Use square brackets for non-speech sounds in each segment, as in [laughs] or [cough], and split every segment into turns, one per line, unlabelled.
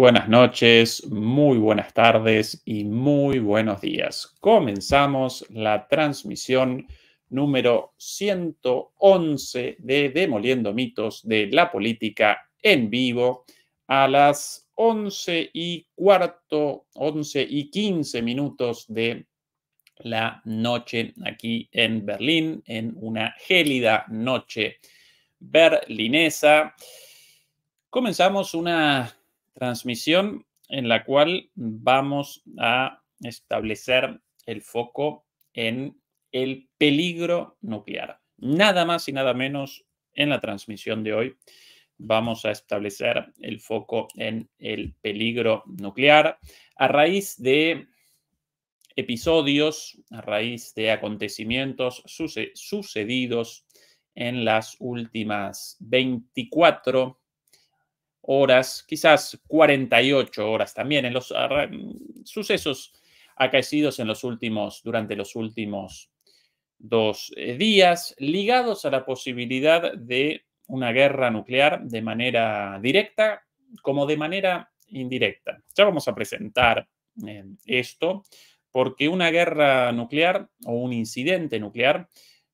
buenas noches, muy buenas tardes y muy buenos días. Comenzamos la transmisión número 111 de Demoliendo mitos de la política en vivo a las 11 y cuarto, 11 y 15 minutos de la noche aquí en Berlín, en una gélida noche berlinesa. Comenzamos una transmisión en la cual vamos a establecer el foco en el peligro nuclear. Nada más y nada menos en la transmisión de hoy vamos a establecer el foco en el peligro nuclear a raíz de episodios, a raíz de acontecimientos sucedidos en las últimas 24 horas, quizás 48 horas también, en los mm, sucesos acaecidos en los últimos, durante los últimos dos eh, días, ligados a la posibilidad de una guerra nuclear de manera directa como de manera indirecta. Ya vamos a presentar eh, esto, porque una guerra nuclear o un incidente nuclear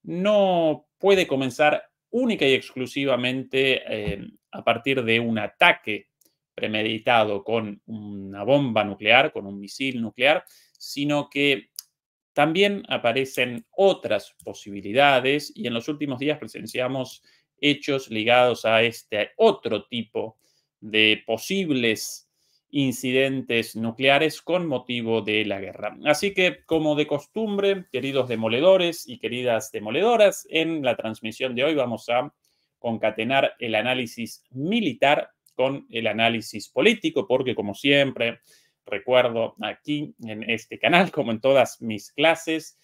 no puede comenzar única y exclusivamente eh, a partir de un ataque premeditado con una bomba nuclear, con un misil nuclear, sino que también aparecen otras posibilidades y en los últimos días presenciamos hechos ligados a este otro tipo de posibles incidentes nucleares con motivo de la guerra. Así que, como de costumbre, queridos demoledores y queridas demoledoras, en la transmisión de hoy vamos a concatenar el análisis militar con el análisis político, porque como siempre, recuerdo aquí en este canal, como en todas mis clases,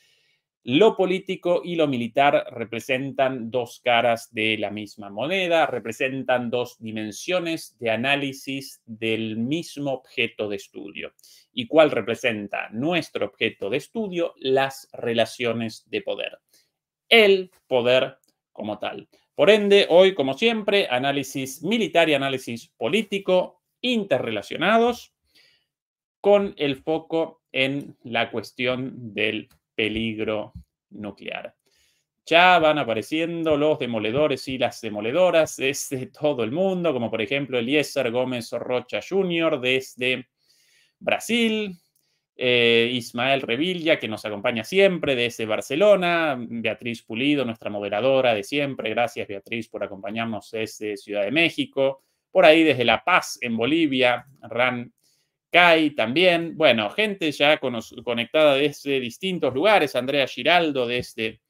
lo político y lo militar representan dos caras de la misma moneda, representan dos dimensiones de análisis del mismo objeto de estudio. ¿Y cuál representa nuestro objeto de estudio? Las relaciones de poder. El poder como tal. Por ende, hoy, como siempre, análisis militar y análisis político interrelacionados con el foco en la cuestión del peligro nuclear. Ya van apareciendo los demoledores y las demoledoras desde [laughs] todo el mundo, como por ejemplo Eliezer Gómez Rocha Jr. desde Brasil, eh, Ismael Revilla, que nos acompaña siempre desde Barcelona, mm, Beatriz Pulido, nuestra moderadora de siempre, gracias Beatriz por acompañarnos desde Ciudad de México, por ahí desde La Paz, en Bolivia, Ran Kai también, bueno, gente ya conectada desde distintos lugares, Andrea Giraldo desde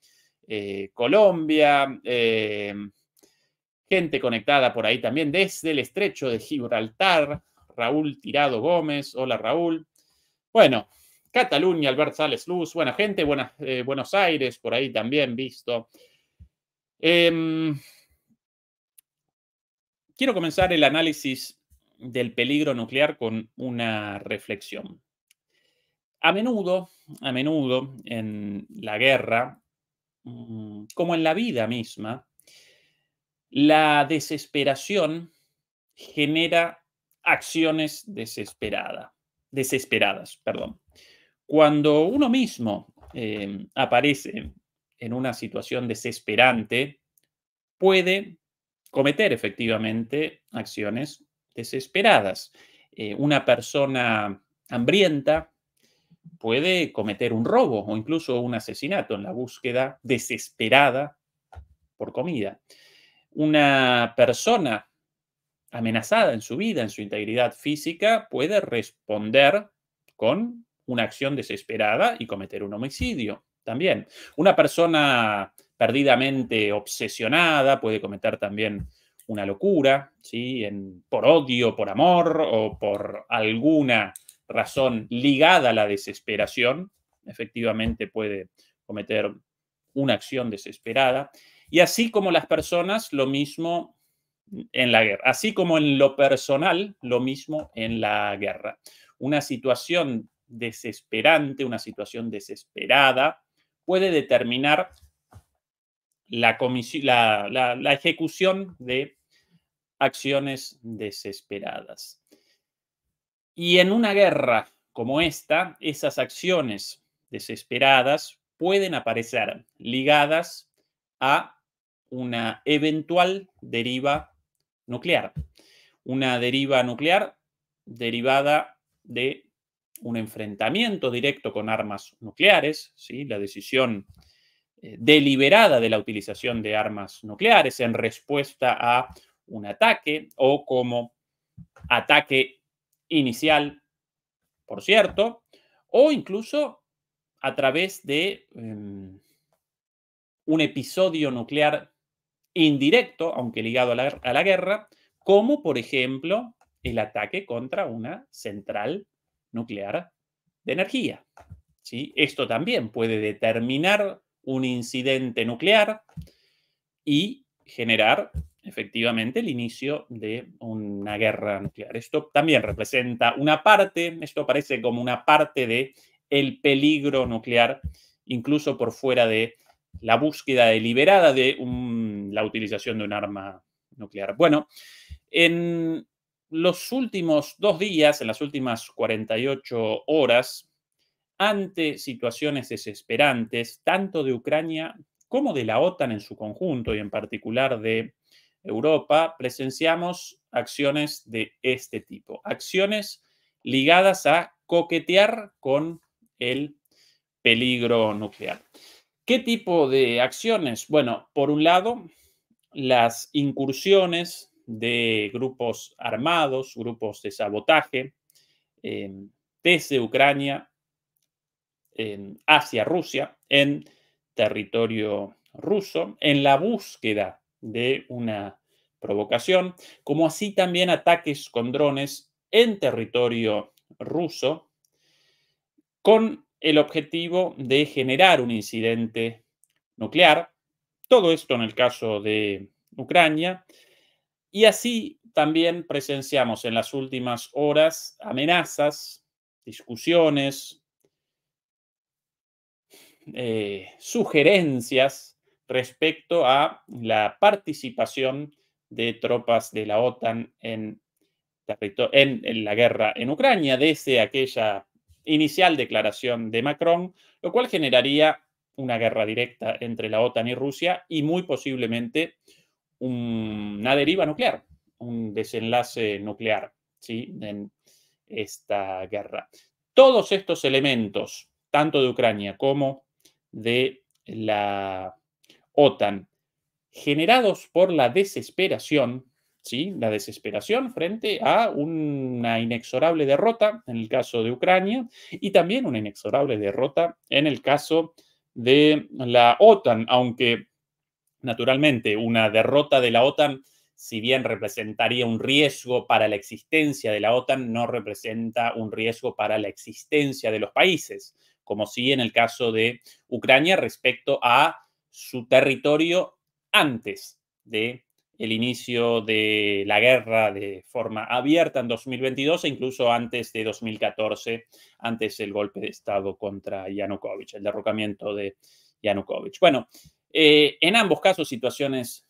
eh, Colombia, eh, gente conectada por ahí también desde el estrecho de Gibraltar, Raúl Tirado Gómez, hola Raúl, bueno, Cataluña, Albert Sales Luz, buena gente, eh, Buenos Aires, por ahí también visto. Em, quiero comenzar el análisis del peligro nuclear con una reflexión. A menudo, a menudo en la guerra, mm, como en la vida misma, la desesperación genera acciones desesperadas desesperadas, perdón. Cuando uno mismo eh, aparece en una situación desesperante, puede cometer efectivamente acciones desesperadas. Eh, una persona hambrienta puede cometer un robo o incluso un asesinato en la búsqueda desesperada por comida. Una persona amenazada en su vida, en su integridad física, puede responder con una acción desesperada y cometer un homicidio también. Una persona perdidamente obsesionada puede cometer también una locura, ¿sí? En, por odio, por amor o por alguna razón ligada a la desesperación, efectivamente puede cometer una acción desesperada. Y así como las personas, lo mismo en la guerra, así como en lo personal, lo mismo en la guerra. Una situación desesperante, una situación desesperada, puede determinar la, la ejecución de acciones desesperadas. Y en una guerra como esta, esas acciones desesperadas pueden aparecer ligadas a una eventual deriva nuclear. Una deriva nuclear derivada de un enfrentamiento directo con armas nucleares, ¿sí? la decisión eh, deliberada de la utilización de armas nucleares en respuesta a un ataque o como ataque inicial, por cierto, o incluso a través de em, un episodio nuclear indirecto, aunque ligado a la, guerra, como por ejemplo el ataque contra una central nuclear de energía. ¿sí? Esto también puede determinar un incidente nuclear y generar efectivamente el inicio de una guerra nuclear. Esto también representa una parte, esto parece como una parte de el peligro nuclear, incluso por fuera de la búsqueda deliberada de un la utilización de un arma nuclear. Bueno, en los últimos dos días, en las últimas 48 horas, ante situaciones desesperantes, tanto de Ucrania como de la OTAN en su conjunto y en particular de Europa, presenciamos acciones de este tipo, acciones ligadas a coquetear con el peligro nuclear. ¿Qué tipo de acciones? Bueno, por un lado, las incursiones de grupos armados, grupos de sabotaje em, desde Ucrania em, hacia Rusia, en territorio ruso, en la búsqueda de una provocación, como así también ataques con drones en territorio ruso, con el objetivo de generar un incidente nuclear todo esto en el caso de Ucrania. Y así también presenciamos en las últimas horas amenazas, discusiones, eh, sugerencias respecto a la participación de tropas de la OTAN en, en la guerra en Ucrania, desde aquella inicial declaración de Macron, lo cual generaría una guerra directa entre la OTAN y Rusia y muy posiblemente una deriva nuclear, un desenlace nuclear en esta guerra. Todos estos elementos, tanto de Ucrania como de la OTAN, generados por la desesperación, la desesperación frente a una inexorable derrota en el caso de Ucrania y también una inexorable derrota en el caso de de la OTAN, aunque naturalmente una derrota de la OTAN, si bien representaría un riesgo para la existencia de la OTAN, no representa un riesgo para la existencia de los países, como sí en el caso de Ucrania respecto a su territorio antes de el inicio de la guerra de forma abierta en 2022 e incluso antes de 2014, antes del golpe de Estado contra Yanukovych, el derrocamiento de Yanukovych. Bueno, eh, en ambos casos situaciones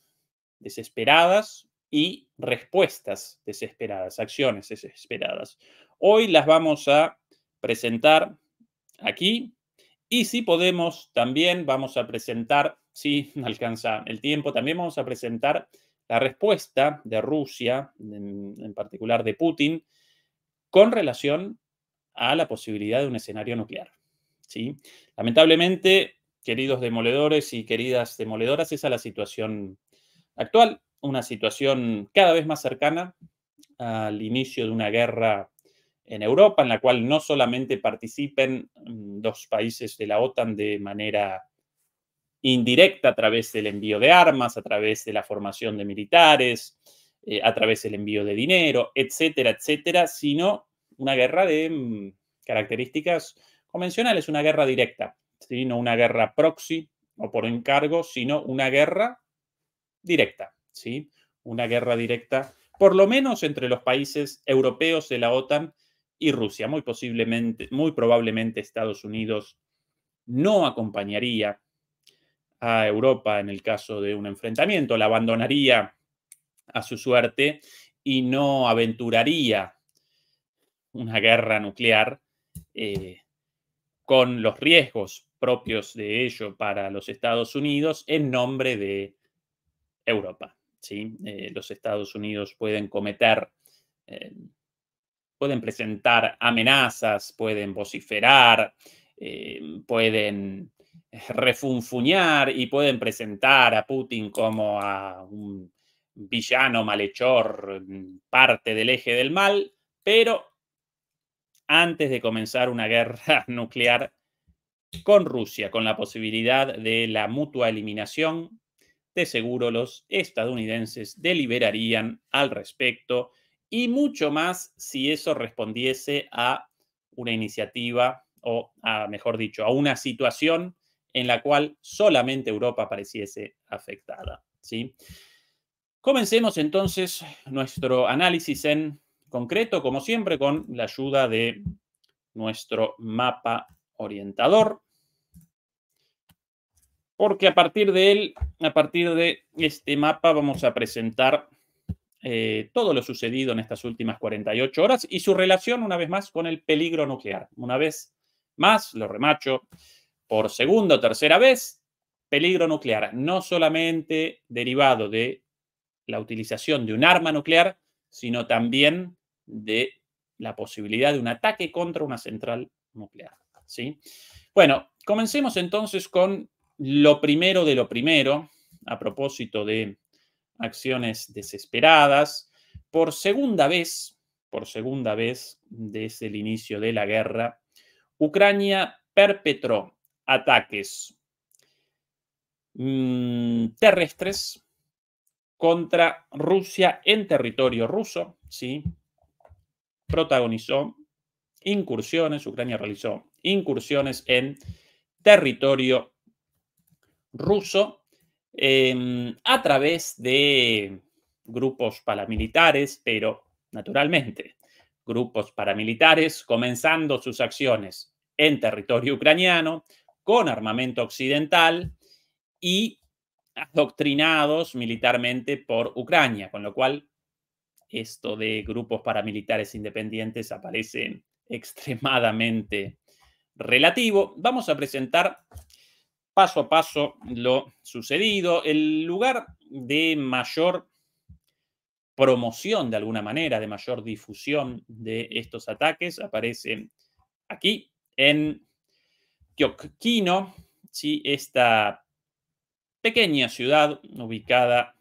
desesperadas y respuestas desesperadas, acciones desesperadas. Hoy las vamos a presentar aquí y si podemos, también vamos a presentar, si [laughs] alcanza el tiempo, también vamos a presentar la respuesta de Rusia, en, particular de Putin, con relación a la posibilidad de un escenario nuclear. ¿sí? Lamentablemente, queridos demoledores y queridas demoledoras, esa es la situación actual, una situación cada vez más cercana al inicio de una guerra en Europa, en la cual no solamente participen mm, dos países de la OTAN de manera indirecta a través del envío de armas, a través de la formación de militares, eh, a través del envío de dinero, etcétera, etcétera, sino una guerra de mm, características convencionales, una guerra directa, sino no una guerra proxy o por encargo, sino una guerra directa, ¿sí? una guerra directa, por lo menos entre los países europeos de la OTAN y Rusia. Muy posiblemente, muy probablemente Estados Unidos no acompañaría a Europa en el caso de un enfrentamiento, la abandonaría a su suerte y no aventuraría una guerra nuclear eh, con los riesgos propios de ello para los Estados Unidos en nombre de Europa. ¿sí? Eh, los Estados Unidos pueden cometer, eh, pueden presentar amenazas, pueden vociferar, pueden [laughs] refunfuñar y pueden presentar a Putin como a un villano, malhechor, mm, parte del eje del mal, pero antes de comenzar una guerra [laughs] nuclear con Rusia, con la posibilidad de la mutua eliminación, de seguro los estadounidenses deliberarían al respecto y mucho más si eso respondiese a una iniciativa o, a, mejor dicho, a una situación en la cual solamente Europa pareciese afectada. ¿sí? Comencemos entonces nuestro análisis en concreto, como siempre, con la ayuda de nuestro mapa orientador, porque a partir de él, a partir de este mapa, vamos a presentar eh, todo lo sucedido en estas últimas 48 horas y su relación, una vez más, con el peligro nuclear. Una vez más, lo remacho, por segunda o tercera vez, peligro nuclear, no solamente derivado de la utilización de un arma nuclear, sino también de la posibilidad de un ataque contra una central nuclear. ¿sí? Bueno, comencemos entonces con lo primero de lo primero, a propósito de acciones desesperadas. Por segunda vez, por segunda vez desde el inicio de la guerra, Ucrania perpetró ataques mm, terrestres contra Rusia en territorio ruso, ¿sí? Protagonizó incursiones, Ucrania realizó incursiones en territorio ruso em, a través de grupos paramilitares, pero naturalmente grupos paramilitares comenzando sus acciones en territorio ucraniano, con armamento occidental y adoctrinados militarmente por Ucrania, con lo cual esto de grupos paramilitares independientes aparece extremadamente relativo. Vamos a presentar paso a paso lo sucedido. El lugar de mayor promoción, de alguna manera, de mayor difusión de estos ataques aparece aquí en Tioquino, ¿sí? esta pequeña ciudad ubicada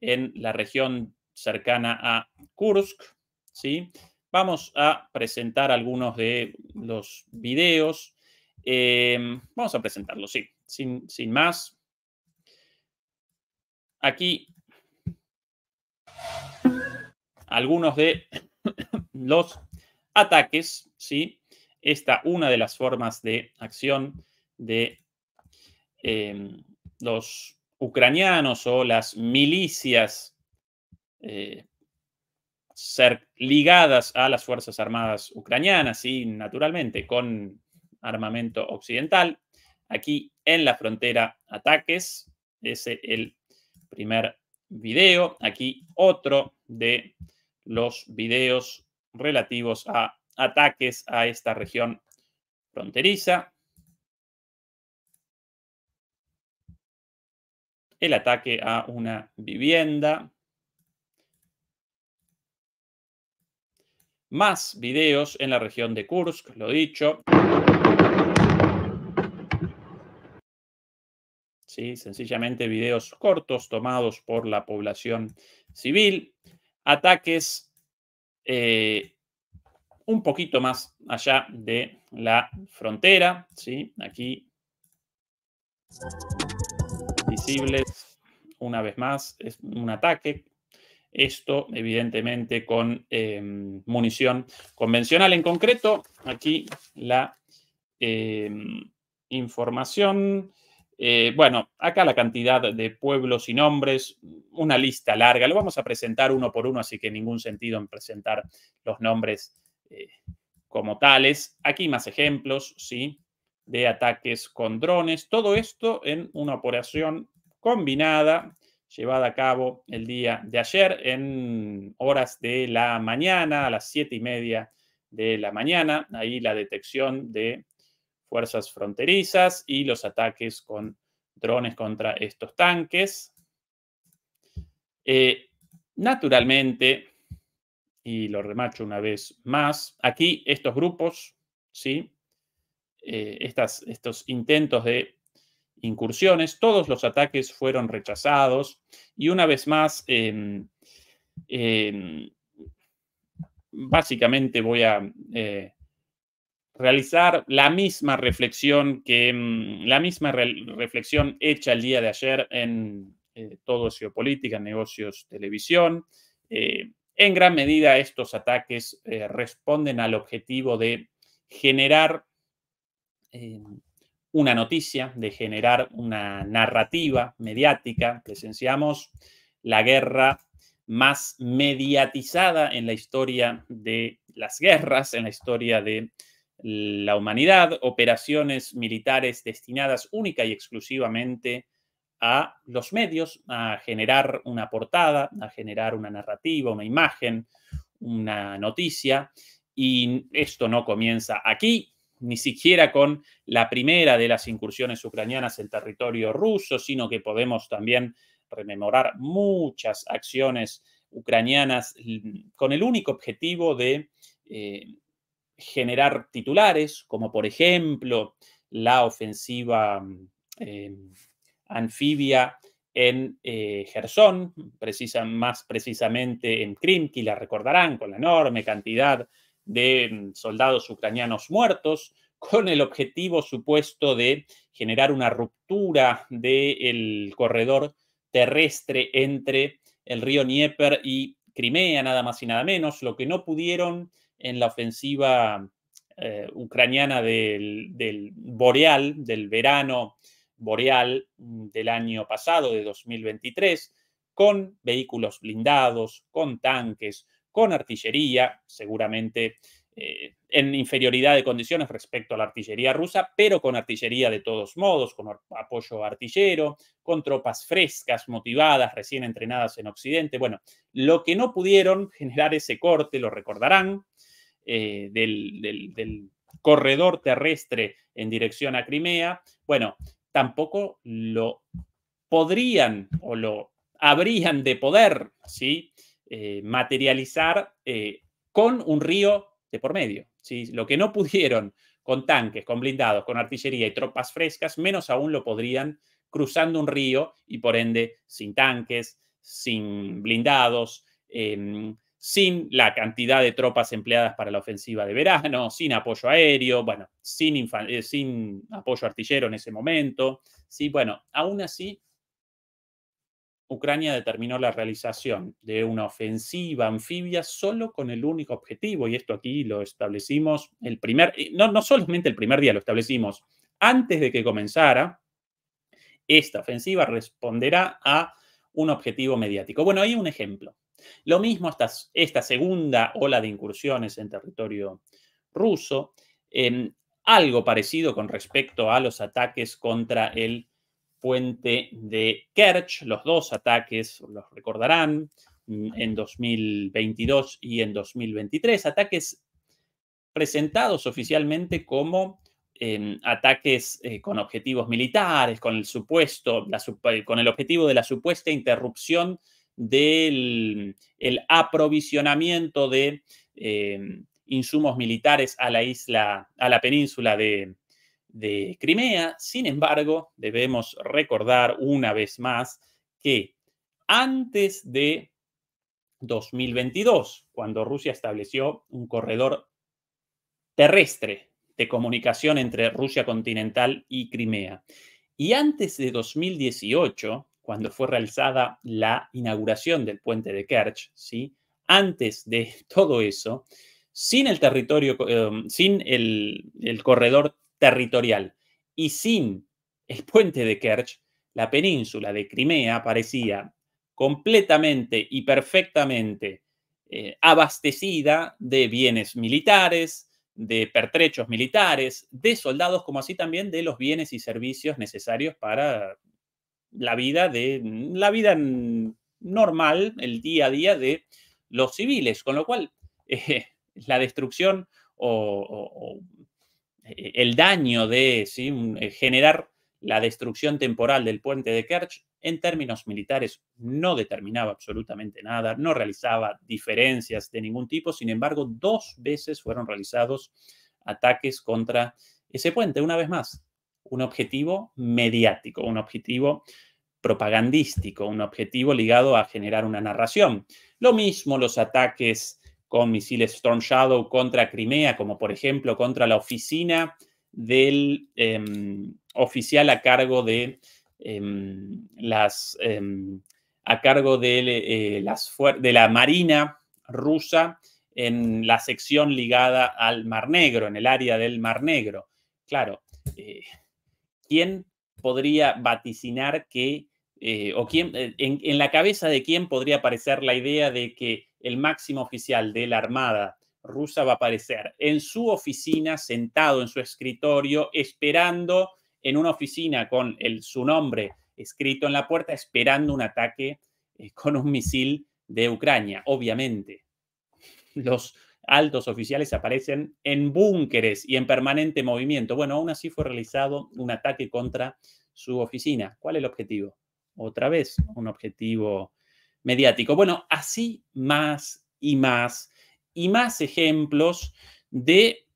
en la región cercana a Kursk. ¿sí? Vamos a presentar algunos de los videos. Em, vamos a presentarlos, sí, sin, sin más. Aquí algunos de los ataques, ¿sí? esta una de las formas de acción de em, los ucranianos o las milicias eh, ser ligadas a las Fuerzas Armadas ucranianas y naturalmente con armamento occidental. Aquí en la frontera ataques, ese el primer video. Aquí otro de los videos relativos a ataques a esta región fronteriza. El ataque a una vivienda. Más videos en la región de Kursk, lo dicho. Sí, sencillamente videos cortos tomados por la población civil, ataques eh, un poquito más allá de la frontera, ¿sí? Aquí, visibles, una vez más, es un ataque. Esto, evidentemente, con em, munición convencional. En concreto, aquí la em, información. Eh, bueno, acá la cantidad de pueblos y nombres, una lista larga. Lo vamos a presentar uno por uno, así que ningún sentido en presentar los nombres eh, como tales. Aquí más ejemplos, ¿sí? De ataques con drones. Todo esto en una operación combinada llevada a cabo el día de ayer en horas de la mañana, a las siete y media de la mañana. Ahí la detección de fuerzas fronterizas y los ataques con drones contra estos tanques. Eh, naturalmente, y lo remacho una vez más. Aquí estos grupos, ¿sí? Eh, estas, estos intentos de incursiones, todos los ataques fueron rechazados y una vez más, em, em, básicamente voy a eh, realizar la misma reflexión que mm, la misma reflexión hecha el día de ayer en eh, todo geopolítica, negocios, televisión. En gran medida estos ataques eh, responden al objetivo de generar em, una noticia, de generar una narrativa mediática. Presenciamos la guerra más mediatizada en la historia de las guerras, en la historia de la humanidad, operaciones militares destinadas única y exclusivamente a los medios, a generar una portada, a generar una narrativa, una imagen, una noticia. Y esto no comienza aquí, ni siquiera con la primera de las incursiones ucranianas en territorio ruso, sino que podemos también rememorar muchas acciones ucranianas mm, con el único objetivo de eh, generar titulares, como por ejemplo la ofensiva mm, em, anfibia en eh, Gersón, más precisamente en que la recordarán, con la enorme cantidad de mm, soldados ucranianos muertos, con el objetivo supuesto de generar una ruptura del corredor terrestre entre el río Dnieper y Crimea, nada más y nada menos, lo que no pudieron en la ofensiva eh, ucraniana del, del, boreal, del verano boreal mm, del año pasado, de 2023, con vehículos blindados, con tanques, con artillería, seguramente eh, en inferioridad de condiciones respecto a la artillería rusa, pero con artillería de todos modos, con apoyo artillero, con tropas frescas, motivadas, recién entrenadas en Occidente. Bueno, lo que no pudieron generar ese corte, lo recordarán, eh, del, del corredor terrestre en dirección a Crimea, bueno, tampoco lo podrían o lo habrían de poder ¿sí? Eh, materializar eh, con un río de por medio. ¿sí? Lo que no pudieron con tanques, con blindados, con artillería y tropas frescas, menos aún lo podrían cruzando un río y por ende sin tanques, sin blindados, eh, sin la cantidad de tropas empleadas para la ofensiva de verano, sin apoyo aéreo, bueno, eh, sin, apoyo artillero en ese momento. Sí, bueno, aún así, Ucrania determinó la realización de una ofensiva anfibia solo con el único objetivo, y esto aquí lo establecimos el primer, eh, no, no solamente el primer día, lo establecimos antes de que comenzara, esta ofensiva responderá a un objetivo mediático. Bueno, hay un ejemplo. Lo mismo esta, esta segunda ola de incursiones en territorio ruso, em, algo parecido con respecto a los ataques contra el puente de Kerch, los dos ataques, los recordarán, mm, en 2022 y en 2023, ataques presentados oficialmente como em, ataques eh, con objetivos militares, supuesto, eh, con el objetivo de la supuesta interrupción del aprovisionamiento de em, insumos militares a la isla, a la península de Crimea. Sin embargo, debemos recordar una vez más que antes de 2022, cuando Rusia estableció un corredor terrestre de comunicación entre Rusia continental y Crimea. Y antes de 2018, cuando fue realizada la inauguración del puente de Kerch, ¿sí? antes de [laughs] todo eso, sin el territorio, em, sin el, corredor territorial y sin el puente de Kerch, la península de Crimea parecía completamente y perfectamente eh, abastecida de bienes militares, de pertrechos militares, de soldados, como así también de los bienes y servicios necesarios para la vida de la vida normal, el día a día de los civiles, con lo cual [laughs] eh, la destrucción o, eh, el daño de eh, generar la destrucción temporal del puente de Kerch en términos militares no determinaba absolutamente nada, no realizaba diferencias de ningún tipo, sin embargo, dos veces fueron realizados ataques contra ese puente, una vez más, un objetivo mediático, un objetivo propagandístico, un objetivo ligado a generar una narración. Lo mismo los ataques con misiles Storm Shadow contra Crimea, como por ejemplo contra la oficina del em, oficial a cargo de em, las em, a cargo eh, de la Marina rusa en la sección ligada al Mar Negro, en el área del Mar Negro. Claro, eh, ¿quién podría vaticinar que eh, o quién, eh, en, la cabeza de quién podría aparecer la idea de que el máximo oficial de la Armada rusa va a aparecer en su oficina, sentado en su escritorio, esperando en una oficina con el, su nombre escrito en la puerta, esperando un ataque eh, con un misil de Ucrania, obviamente. Los altos oficiales aparecen en búnkeres y en permanente movimiento. Bueno, aún así fue realizado un ataque contra su oficina. ¿Cuál es el objetivo? otra vez un objetivo mediático. Bueno, así más y más y más ejemplos de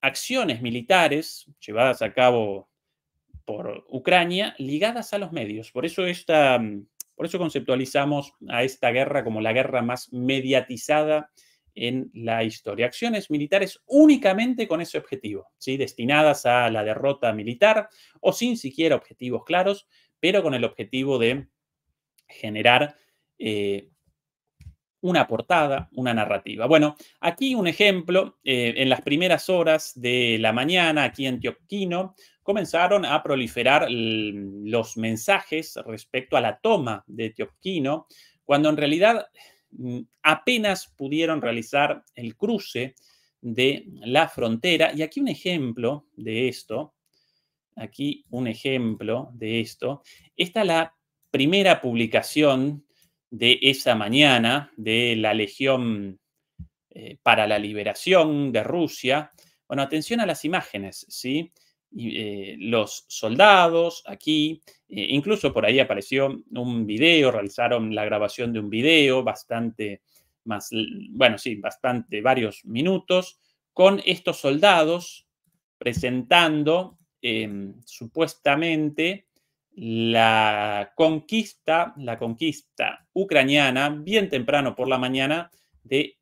acciones militares llevadas a cabo por Ucrania ligadas a los medios. Por eso, mm, por eso conceptualizamos a esta guerra como la guerra más mediatizada en la historia. Acciones militares únicamente con ese objetivo, ¿sí? destinadas a la derrota militar o sin siquiera objetivos claros, pero con el objetivo de generar eh, una portada, una narrativa. Bueno, aquí un ejemplo, eh, en las primeras horas de la mañana aquí en Tioquino, comenzaron a proliferar los mensajes respecto a la toma de Tioquino, cuando en realidad mm, apenas pudieron realizar el cruce de la frontera. Y aquí un ejemplo de esto aquí un ejemplo de esto. Esta es la primera publicación de esa mañana de la Legión eh, para la Liberación de Rusia. Bueno, atención a las imágenes, ¿sí? Eh, los soldados aquí, eh, incluso por ahí apareció un video, realizaron la grabación de un video bastante más, bueno, sí, bastante, varios minutos, con estos soldados presentando Em, supuestamente la conquista, la conquista ucraniana, bien temprano por la mañana, de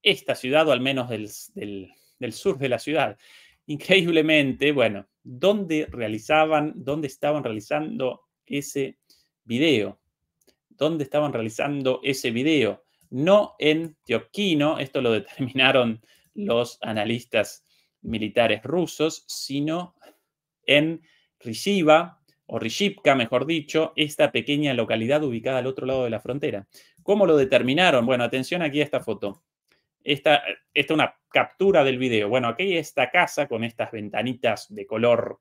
esta ciudad, o al menos del, sur de la ciudad. Increíblemente, bueno, ¿dónde realizaban, dónde estaban realizando ese video? ¿Dónde estaban realizando ese video? No en Tioquino, esto lo determinaron los analistas militares rusos, sino en Rishiva, o Rishipka, mejor dicho, esta pequeña localidad ubicada al otro lado de la frontera. ¿Cómo lo determinaron? Bueno, atención aquí a esta foto. Esta es una captura del video. Bueno, aquí hay esta casa con estas ventanitas de color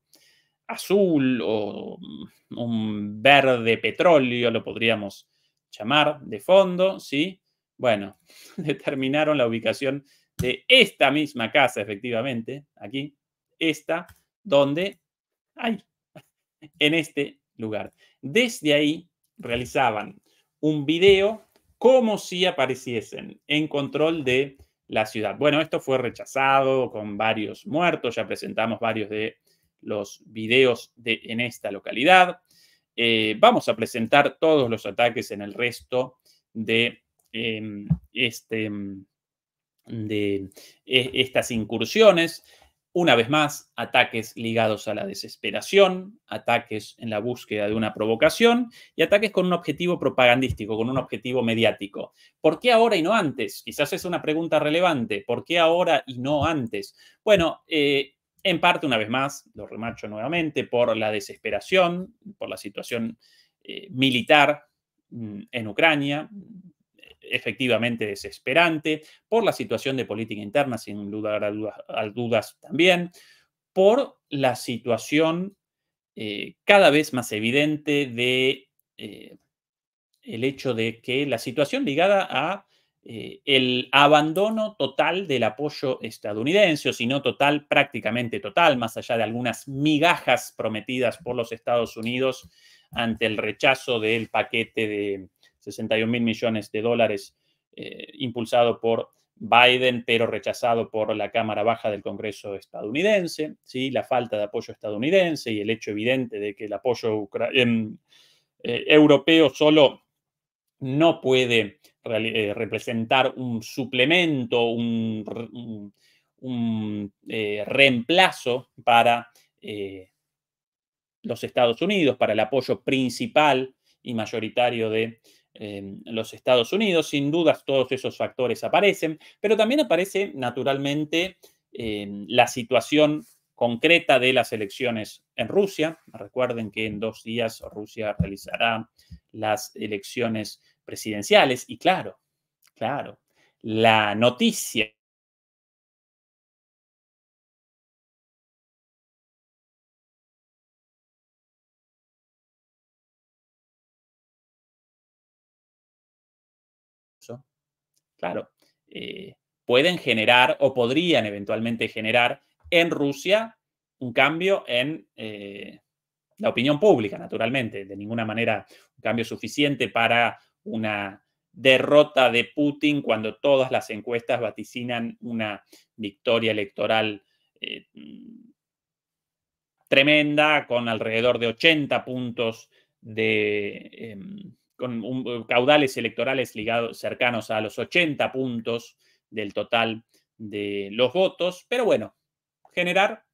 azul o un verde petróleo, lo podríamos llamar, de fondo, ¿sí? Bueno, [laughs] determinaron la ubicación de esta misma casa, efectivamente, aquí, esta, donde ahí, en este lugar. Desde ahí realizaban un video como si apareciesen en control de la ciudad. Bueno, esto fue rechazado con varios muertos, ya presentamos varios de los videos en esta localidad. Eh, vamos a presentar todos los ataques en el resto de, em, este, em, de e, estas incursiones una vez más, ataques ligados a la desesperación, ataques en la búsqueda de una provocación y ataques con un objetivo propagandístico, con un objetivo mediático. ¿Por qué ahora y no antes? Quizás es una pregunta relevante. ¿Por qué ahora y no antes? Bueno, eh, en parte, una vez más, lo remacho nuevamente, por la desesperación, por la situación eh, militar mm, en Ucrania, efectivamente desesperante, por la situación de política interna, sin lugar a dudas, también, por la situación eh, cada vez más evidente de eh, el hecho de que la situación ligada a eh, el abandono total del apoyo estadounidense, o si no total, prácticamente total, más allá de algunas migajas prometidas por los Estados Unidos ante el rechazo del paquete de 61 mil millones de dólares eh, impulsado por Biden, pero rechazado por la Cámara Baja del Congreso estadounidense, ¿sí? la falta de apoyo estadounidense y el hecho evidente de que el apoyo em, eh, europeo solo no puede eh, representar un suplemento, un, un reemplazo para los Estados Unidos, para el apoyo principal y mayoritario de los Estados Unidos. Sin dudas, todos esos factores aparecen, pero también aparece naturalmente em, la situación concreta de las elecciones en Rusia. Recuerden que en dos días Rusia realizará las elecciones presidenciales y claro, claro, la noticia claro, eh, pueden generar o podrían eventualmente generar en Rusia un cambio en eh, la opinión pública, naturalmente. De ninguna manera un cambio suficiente para una derrota de Putin cuando todas las encuestas vaticinan una victoria electoral eh, tremenda con alrededor de 80 puntos de, em, con eh, caudales electorales ligados cercanos a los 80 puntos del total de los votos, pero bueno, generar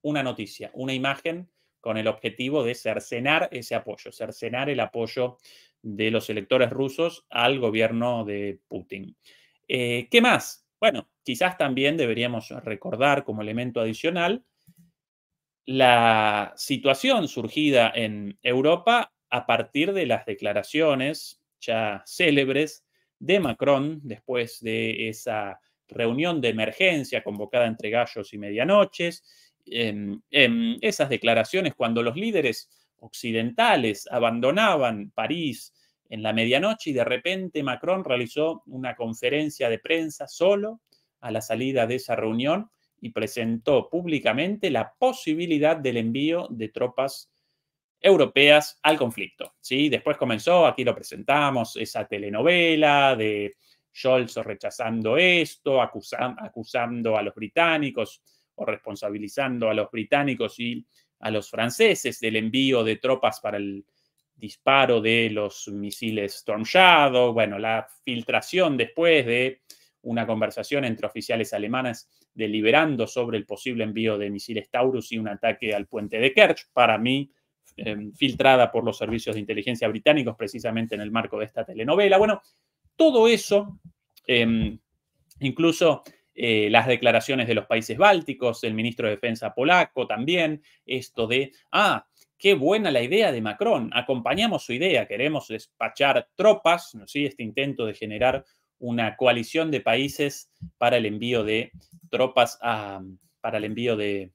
una noticia, una imagen con el objetivo de cercenar ese apoyo, cercenar el apoyo de los electores rusos al gobierno de Putin. Eh, ¿Qué más? Bueno, quizás también deberíamos recordar como elemento adicional la situación surgida en Europa a partir de las declaraciones ya célebres de Macron después de esa reunión de emergencia convocada entre gallos y medianoches, en, em, em, esas declaraciones cuando los líderes occidentales abandonaban París en la medianoche y de repente Macron realizó una conferencia de prensa solo a la salida de esa reunión y presentó públicamente la posibilidad del envío de tropas europeas al conflicto. ¿sí? Después comenzó, aquí lo presentamos, esa telenovela de Scholz rechazando esto, acusando a los británicos o responsabilizando a los británicos y a los franceses del envío de tropas para el disparo de los misiles Storm Shadow, bueno, la filtración después de una conversación entre oficiales alemanas deliberando sobre el posible envío de misiles Taurus y un ataque al puente de Kerch. Para mí, Em, filtrada por los servicios de inteligencia británicos precisamente en el marco de esta telenovela. Bueno, todo eso, em, incluso eh, las declaraciones de los países bálticos, el ministro de Defensa polaco también, esto de, ah, qué buena la idea de Macron, acompañamos su idea, queremos despachar tropas, este intento de generar una coalición de países para el envío de tropas a, para el envío de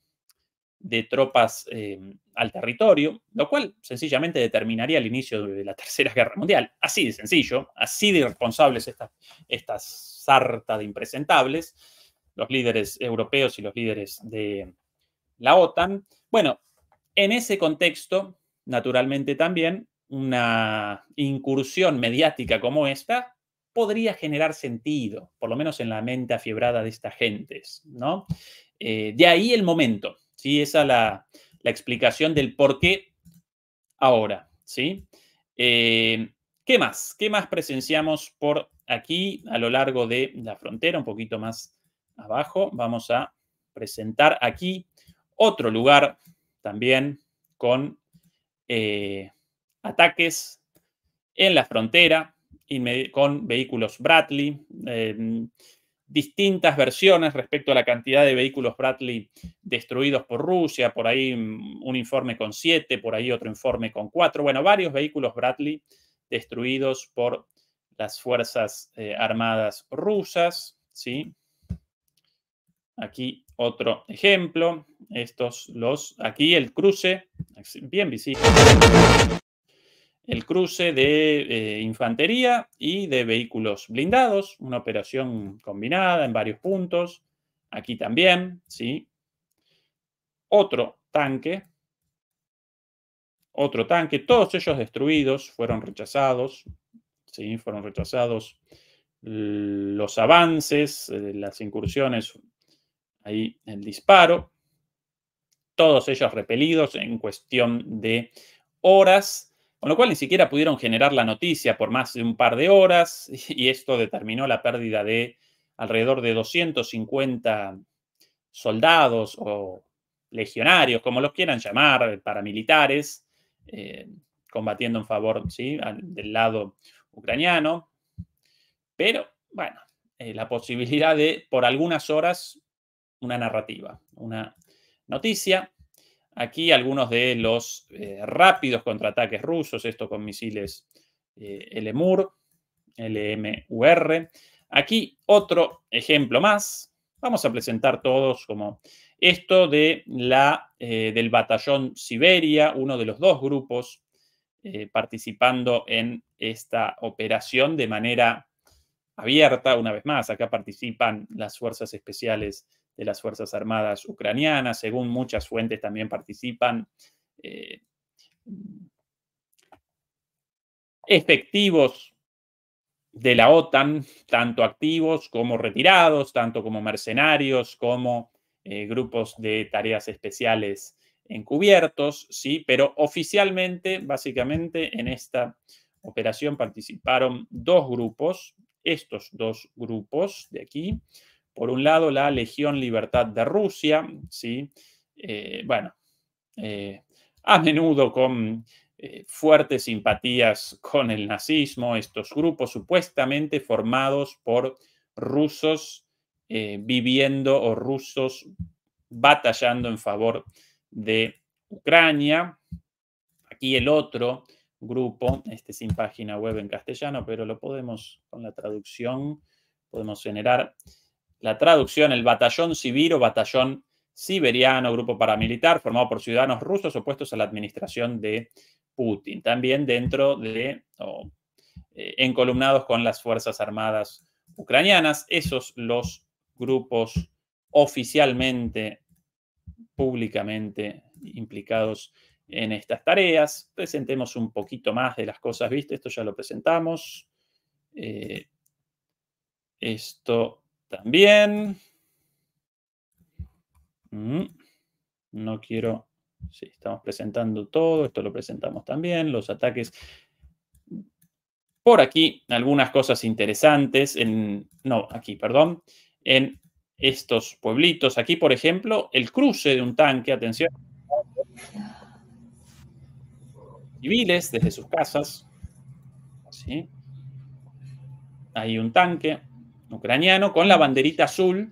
de tropas eh, al territorio, lo cual sencillamente determinaría el inicio de la [laughs] Tercera Guerra Mundial. Así de sencillo, así de irresponsables estas esta sarta de impresentables, los líderes europeos y los líderes de la OTAN. Bueno, en ese contexto, naturalmente también, una incursión mediática como esta podría generar sentido, por lo menos en la mente afiebrada de estas gentes, ¿no? Eh, de ahí el momento, ¿sí? Esa es la, explicación del por qué ahora, ¿sí? Eh, ¿Qué más? ¿Qué más presenciamos por aquí a lo largo de la frontera? Un poquito más abajo vamos a presentar aquí otro lugar también con eh, ataques en la frontera con vehículos Bradley. Eh, distintas versiones respecto a la cantidad de vehículos Bradley destruidos por Rusia, por ahí mm, un informe con siete, por ahí otro informe con cuatro, bueno, varios vehículos Bradley destruidos por las Fuerzas eh, Armadas rusas, ¿sí? Aquí otro ejemplo, estos los, aquí el cruce, bien visible el cruce de eh, infantería y de vehículos blindados, una operación combinada en varios puntos, aquí también, ¿sí? Otro tanque, otro tanque, todos ellos destruidos, fueron rechazados, ¿sí? Fueron rechazados los avances, eh, las incursiones, ahí el disparo, todos ellos repelidos en cuestión de horas con lo cual ni siquiera pudieron generar la noticia por más de un par de horas y esto determinó la pérdida de alrededor de 250 soldados o legionarios, como los quieran llamar, paramilitares, eh, combatiendo en favor del lado ucraniano. Pero, bueno, eh, la posibilidad de, por algunas horas, una narrativa, una noticia Aquí algunos de los eh, rápidos contraataques rusos, esto con misiles eh, LMUR, LMUR. Aquí otro ejemplo más. Vamos a presentar todos como esto de la, eh, del batallón Siberia, uno de los dos grupos participando en esta operación de manera abierta. Una vez más, acá participan las fuerzas especiales de las Fuerzas Armadas ucranianas, según muchas fuentes también participan. Eh, efectivos de la OTAN, tanto activos como retirados, tanto como mercenarios, como eh, grupos de tareas especiales encubiertos, sí, pero oficialmente, básicamente, en esta operación participaron dos grupos, estos dos grupos de aquí, por un lado, la Legión Libertad de Rusia, ¿sí? Eh, bueno, eh, a menudo con eh, fuertes simpatías con el nazismo, estos grupos supuestamente formados por rusos viviendo o rusos batallando en favor de Ucrania. Aquí el otro grupo, este sin página web en castellano, pero lo podemos con la traducción, podemos generar la traducción, el batallón o batallón siberiano, grupo paramilitar formado por ciudadanos rusos opuestos a la administración de Putin, también dentro de, eh, encolumnados con las Fuerzas Armadas ucranianas, esos los grupos oficialmente, públicamente implicados en estas tareas. Presentemos un poquito más de las cosas, ¿viste? Esto ya lo presentamos. Eh, esto también. Mm, no quiero... Sí, estamos presentando todo. Esto lo presentamos también. Los ataques por aquí algunas cosas interesantes en, no, aquí, perdón, en estos pueblitos. Aquí, por ejemplo, el cruce de un tanque, atención, civiles desde sus casas, ¿sí? Hay un tanque, ucraniano con la banderita azul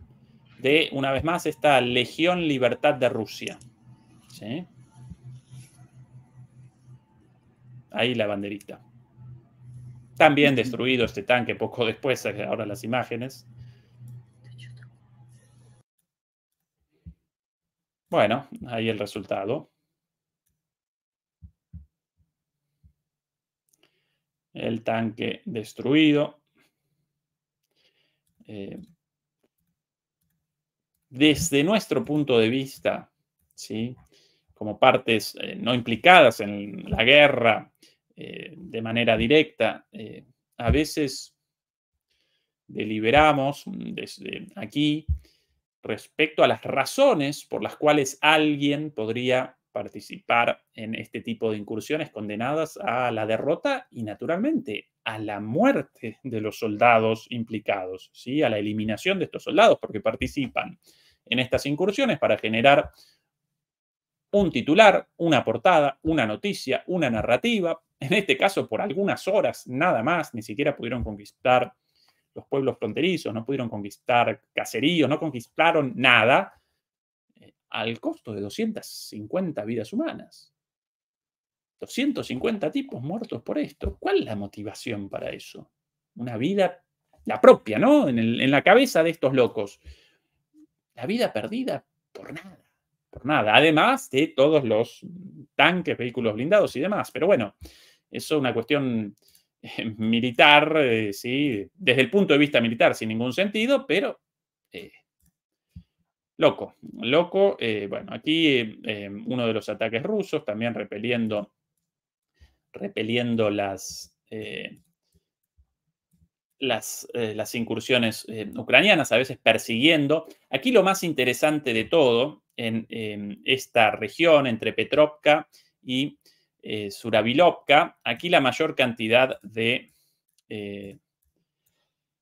de, una vez más, esta Legión Libertad de Rusia. Ahí la banderita. También destruido este tanque poco después, eh, ahora las imágenes. Bueno, ahí el resultado. El tanque destruido. Eh, desde nuestro punto de vista, ¿sí? como partes eh, no implicadas en la guerra eh, de manera directa, a veces deliberamos desde aquí respecto a las razones por las cuales alguien podría participar en este tipo de incursiones condenadas a la derrota y naturalmente a la muerte de los soldados implicados, ¿sí? a la eliminación de estos soldados, porque participan en estas incursiones para generar un titular, una portada, una noticia, una narrativa, en este caso por algunas horas nada más, ni siquiera pudieron conquistar los pueblos fronterizos, no pudieron conquistar caseríos, no conquistaron nada, al costo de 250 vidas humanas. 250 tipos muertos por esto. ¿Cuál es la motivación para eso? Una vida, la propia, ¿no? En, la cabeza de estos locos. La vida perdida por nada, por nada. Además de todos los tanques, vehículos blindados y demás. Pero bueno, eso es una cuestión eh, militar, eh, sí, desde el punto de vista militar sin ningún sentido, pero eh, Loco, loco, eh, bueno, aquí eh, uno de los ataques rusos, también repeliendo, repeliendo las, eh, las, incursiones ucranianas, a veces persiguiendo. Aquí lo más interesante de todo en, esta región entre Petrovka y Suravilovka, aquí la mayor cantidad de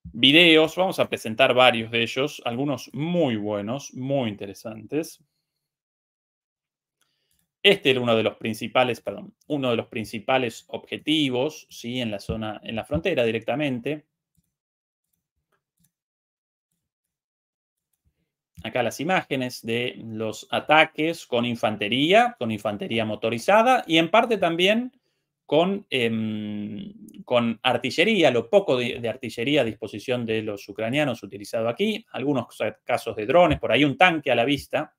videos, vamos a presentar varios de ellos, algunos muy buenos, muy interesantes. Este era uno de los principales, perdón, uno de los principales objetivos, ¿sí? En la zona, en la frontera directamente. Acá las imágenes de los ataques con infantería, con infantería motorizada y en parte también Em, con, artillería, lo poco de, artillería a disposición de los ucranianos utilizado aquí, algunos casos de drones, por ahí un tanque a la vista.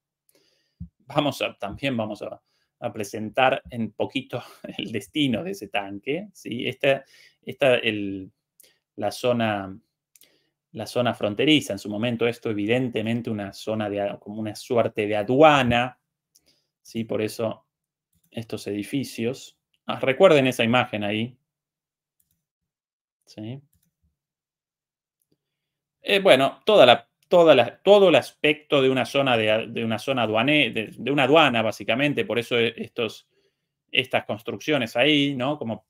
Vamos a, también vamos a, presentar en poquito [laughs] el destino de ese tanque. Esta, es la, zona, la zona fronteriza, en su momento esto evidentemente una zona de, como una suerte de aduana, ¿sí? por eso estos edificios Ah, recuerden esa imagen ahí. Eh, bueno, toda la, toda todo el aspecto de una zona, de, de una zona de, una aduana, básicamente, por eso e, estos, estas construcciones ahí, ¿no? Como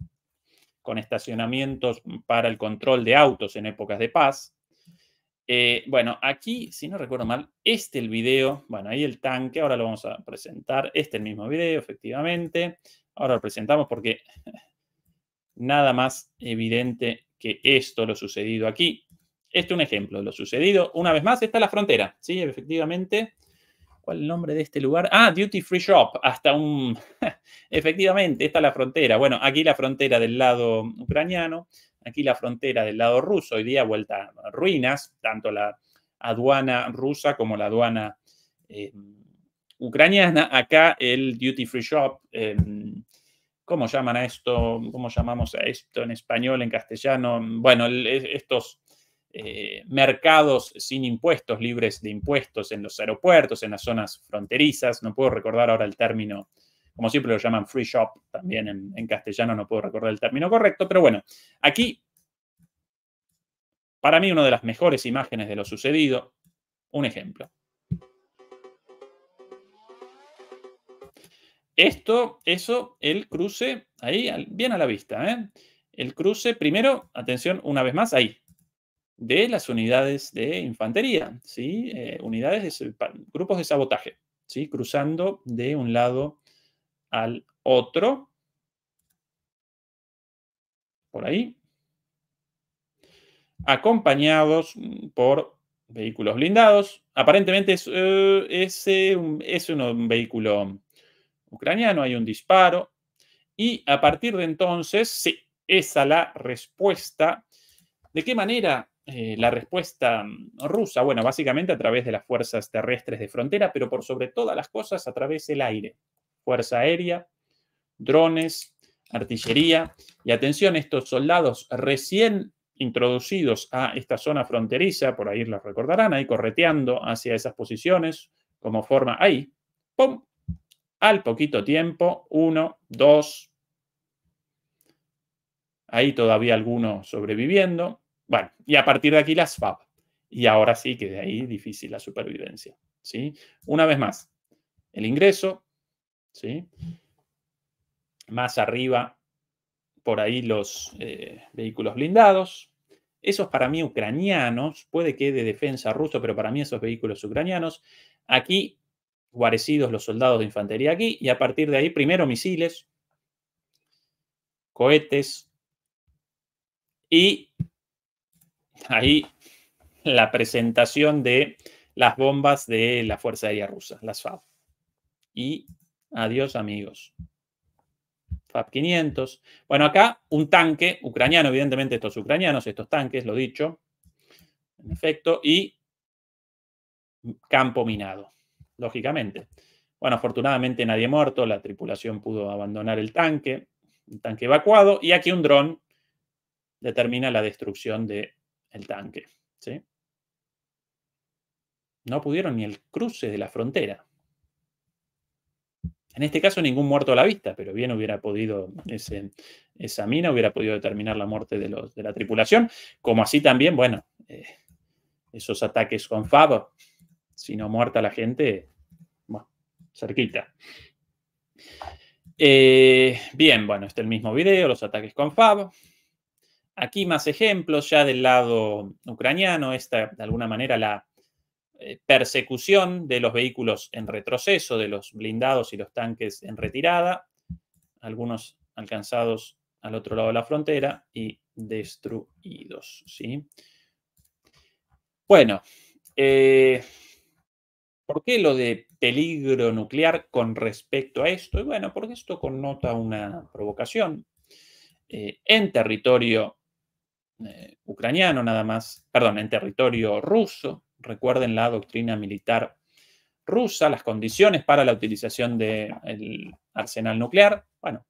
con estacionamientos para el control de autos en épocas de paz. Eh, bueno, aquí, si no recuerdo mal, este el video, bueno, ahí el tanque, ahora lo vamos a presentar, este el mismo video, efectivamente. Ahora lo presentamos porque nada más evidente que esto, lo sucedido aquí. Este es un ejemplo de lo sucedido. Una vez más, está la frontera. Sí, efectivamente. ¿Cuál es el nombre de este lugar? Ah, Duty Free Shop. Hasta un... [laughs] efectivamente, está la frontera. Bueno, aquí la frontera del lado ucraniano, aquí la frontera del lado ruso. Hoy día vuelta ruinas, tanto la aduana rusa como la aduana eh, ucraniana. Acá el Duty Free Shop. Eh, ¿Cómo llaman a esto? ¿Cómo llamamos a esto en español, en castellano? Bueno, estos eh, mercados sin impuestos, libres de impuestos en los aeropuertos, en las zonas fronterizas. No puedo recordar ahora el término, como siempre lo llaman free shop, también en castellano no puedo recordar el término correcto, pero bueno, aquí, para mí, una de las mejores imágenes de lo sucedido, un ejemplo. Esto, eso, el cruce, ahí, bien a la vista. ¿eh? El cruce, primero, atención, una vez más, ahí, de las unidades de infantería, ¿sí? Eh, unidades, de, grupos de sabotaje, ¿sí? Cruzando de un lado al otro. Por ahí. Acompañados mm, por vehículos blindados. Aparentemente es, eh, es, un vehículo ucraniano, hay un disparo y a partir de entonces, sí, esa la respuesta. ¿De qué manera eh, la respuesta mm, rusa? Bueno, básicamente a través de las fuerzas terrestres de frontera, pero por sobre todas las cosas a través del aire. Fuerza aérea, drones, artillería. Y atención, estos soldados recién introducidos a esta zona fronteriza, por ahí los recordarán, ahí correteando hacia esas posiciones, como forma ahí, ¡pum! al poquito tiempo, uno, dos, ahí todavía algunos sobreviviendo. Bueno, y a partir de aquí las FAP Y ahora sí que de ahí difícil la supervivencia. ¿sí? Una vez más, el ingreso, ¿sí? más arriba, por ahí los eh, vehículos blindados. Esos para mí ucranianos, puede que de defensa ruso, pero para mí esos vehículos ucranianos. Aquí guarecidos los soldados de infantería aquí y a partir de ahí primero misiles, cohetes y ahí la presentación de las bombas de la Fuerza Aérea Rusa, las FAB. Y adiós amigos. FAB 500. Bueno, acá un tanque ucraniano, evidentemente estos ucranianos, estos tanques, lo dicho, en efecto, y campo minado lógicamente. Bueno, afortunadamente nadie muerto, la tripulación pudo abandonar el tanque, el tanque evacuado, y aquí un dron determina la destrucción del el tanque. ¿sí? No pudieron ni el cruce de la frontera. En este caso, ningún muerto a la vista, pero bien hubiera podido, ese, esa mina hubiera podido determinar la muerte de, los, de la tripulación, como así también, bueno, eh, esos ataques con Fab si no muerta la gente, bueno, cerquita. Eh, bien, bueno, este es el mismo video, los ataques con Fab. Aquí más ejemplos ya del lado ucraniano, esta de alguna manera la eh, persecución de los vehículos en retroceso, de los blindados y los tanques en retirada, algunos alcanzados al otro lado de la frontera y destruidos. ¿sí? Bueno, eh, ¿Por qué lo de peligro nuclear con respecto a esto? Y bueno, porque esto connota una provocación eh, en territorio eh, ucraniano nada más, perdón, en territorio ruso. Recuerden la doctrina militar rusa, las condiciones para la utilización del arsenal nuclear. Bueno,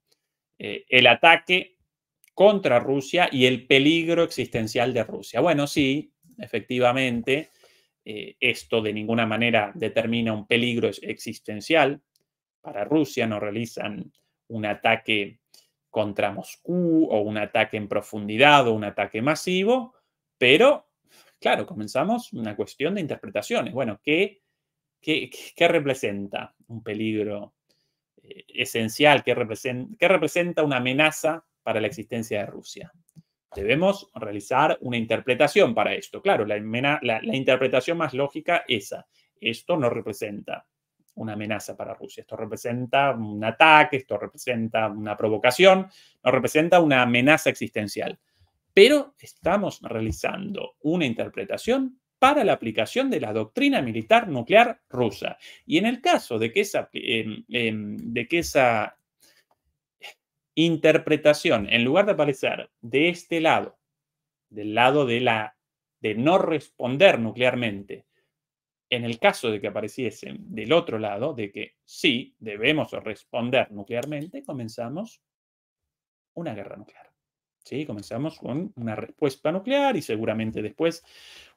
eh, el ataque contra Rusia y el peligro existencial de Rusia. Bueno, sí, efectivamente eh, esto de ninguna manera determina un peligro existencial para Rusia, no realizan un ataque contra Moscú o un ataque en profundidad o un ataque masivo, pero claro, comenzamos una cuestión de interpretaciones. Bueno, ¿qué, representa un peligro eh, esencial? ¿Qué ¿Qué representa una amenaza para la existencia de Rusia? Debemos realizar una interpretación para esto. Claro, la, la, interpretación más lógica esa. Esto no representa una amenaza para Rusia. Esto representa un ataque, esto representa una provocación, no representa una amenaza existencial. Pero estamos realizando una interpretación para la aplicación de la doctrina militar nuclear rusa. Y en el caso de que esa, em, em, de que esa interpretación, en lugar de aparecer de este lado, del lado de la de no responder nuclearmente, en el caso de que apareciesen del otro lado, de que sí debemos responder nuclearmente, comenzamos una guerra nuclear. ¿Sí? Comenzamos con una respuesta nuclear y seguramente después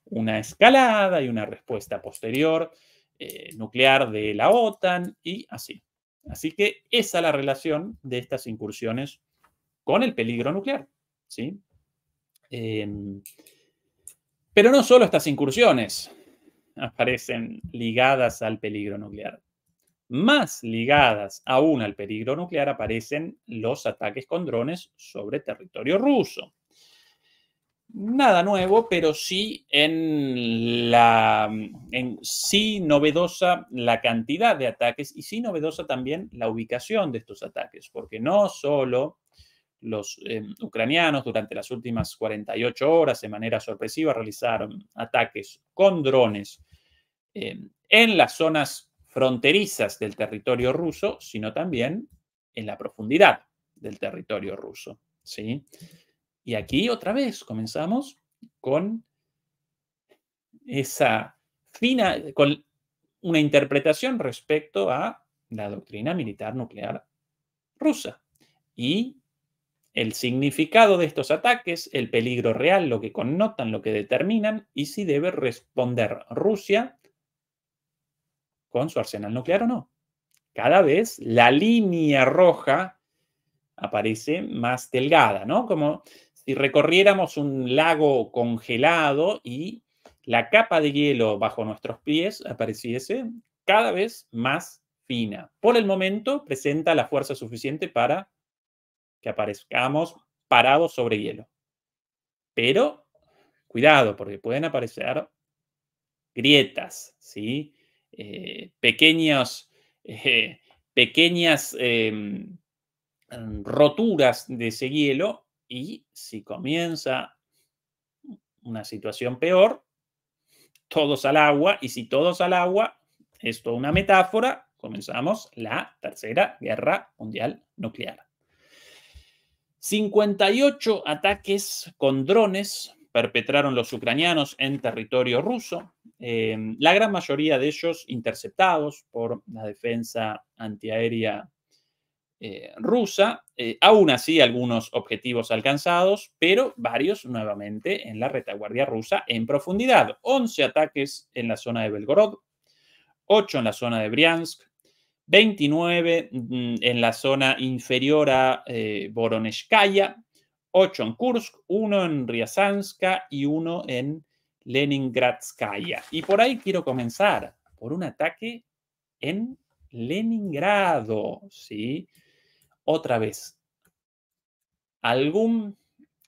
una escalada y una respuesta posterior eh, nuclear de la OTAN y así. Así que esa es la relación de estas incursiones con el peligro nuclear. ¿sí? Em, pero no solo estas incursiones aparecen ligadas al peligro nuclear. Más ligadas aún al peligro nuclear aparecen los ataques con drones sobre territorio ruso nada nuevo, pero sí en la sí novedosa la cantidad de ataques y sí novedosa también la ubicación de estos ataques, porque no solo los em, ucranianos durante las últimas 48 horas de manera sorpresiva realizaron ataques con drones em, en las zonas fronterizas del territorio ruso, sino también en la profundidad del territorio ruso, ¿sí? Y aquí otra vez comenzamos con esa fina, con una interpretación respecto a la doctrina militar nuclear rusa y el significado de estos ataques, el peligro real, lo que connotan, lo que determinan y si debe responder Rusia con su arsenal nuclear o no. Cada vez la línea roja aparece más delgada, ¿no? Como si recorriéramos un lago congelado y la capa de hielo bajo nuestros pies apareciese cada vez más fina. Por el momento presenta la fuerza suficiente para que aparezcamos parados sobre hielo. Pero cuidado, porque pueden aparecer grietas, ¿sí? Eh, eh, pequeñas em, roturas de ese hielo y si comienza una situación peor, todos al agua. Y si todos al agua, esto es una metáfora, comenzamos la Tercera Guerra Mundial Nuclear. 58 ataques con drones perpetraron los ucranianos en territorio ruso, eh, la gran mayoría de ellos interceptados por la defensa antiaérea eh, rusa, eh, aún así algunos objetivos alcanzados, pero varios nuevamente en la retaguardia rusa en profundidad. 11 ataques en la zona de Belgorod, 8 en la zona de Briansk, 29 mm, en la zona inferior a eh, 8 en Kursk, 1 en Ryazanska y 1 en Leningradskaya. Y por ahí quiero comenzar, por un ataque en Leningrado, ¿sí? otra vez. Algún,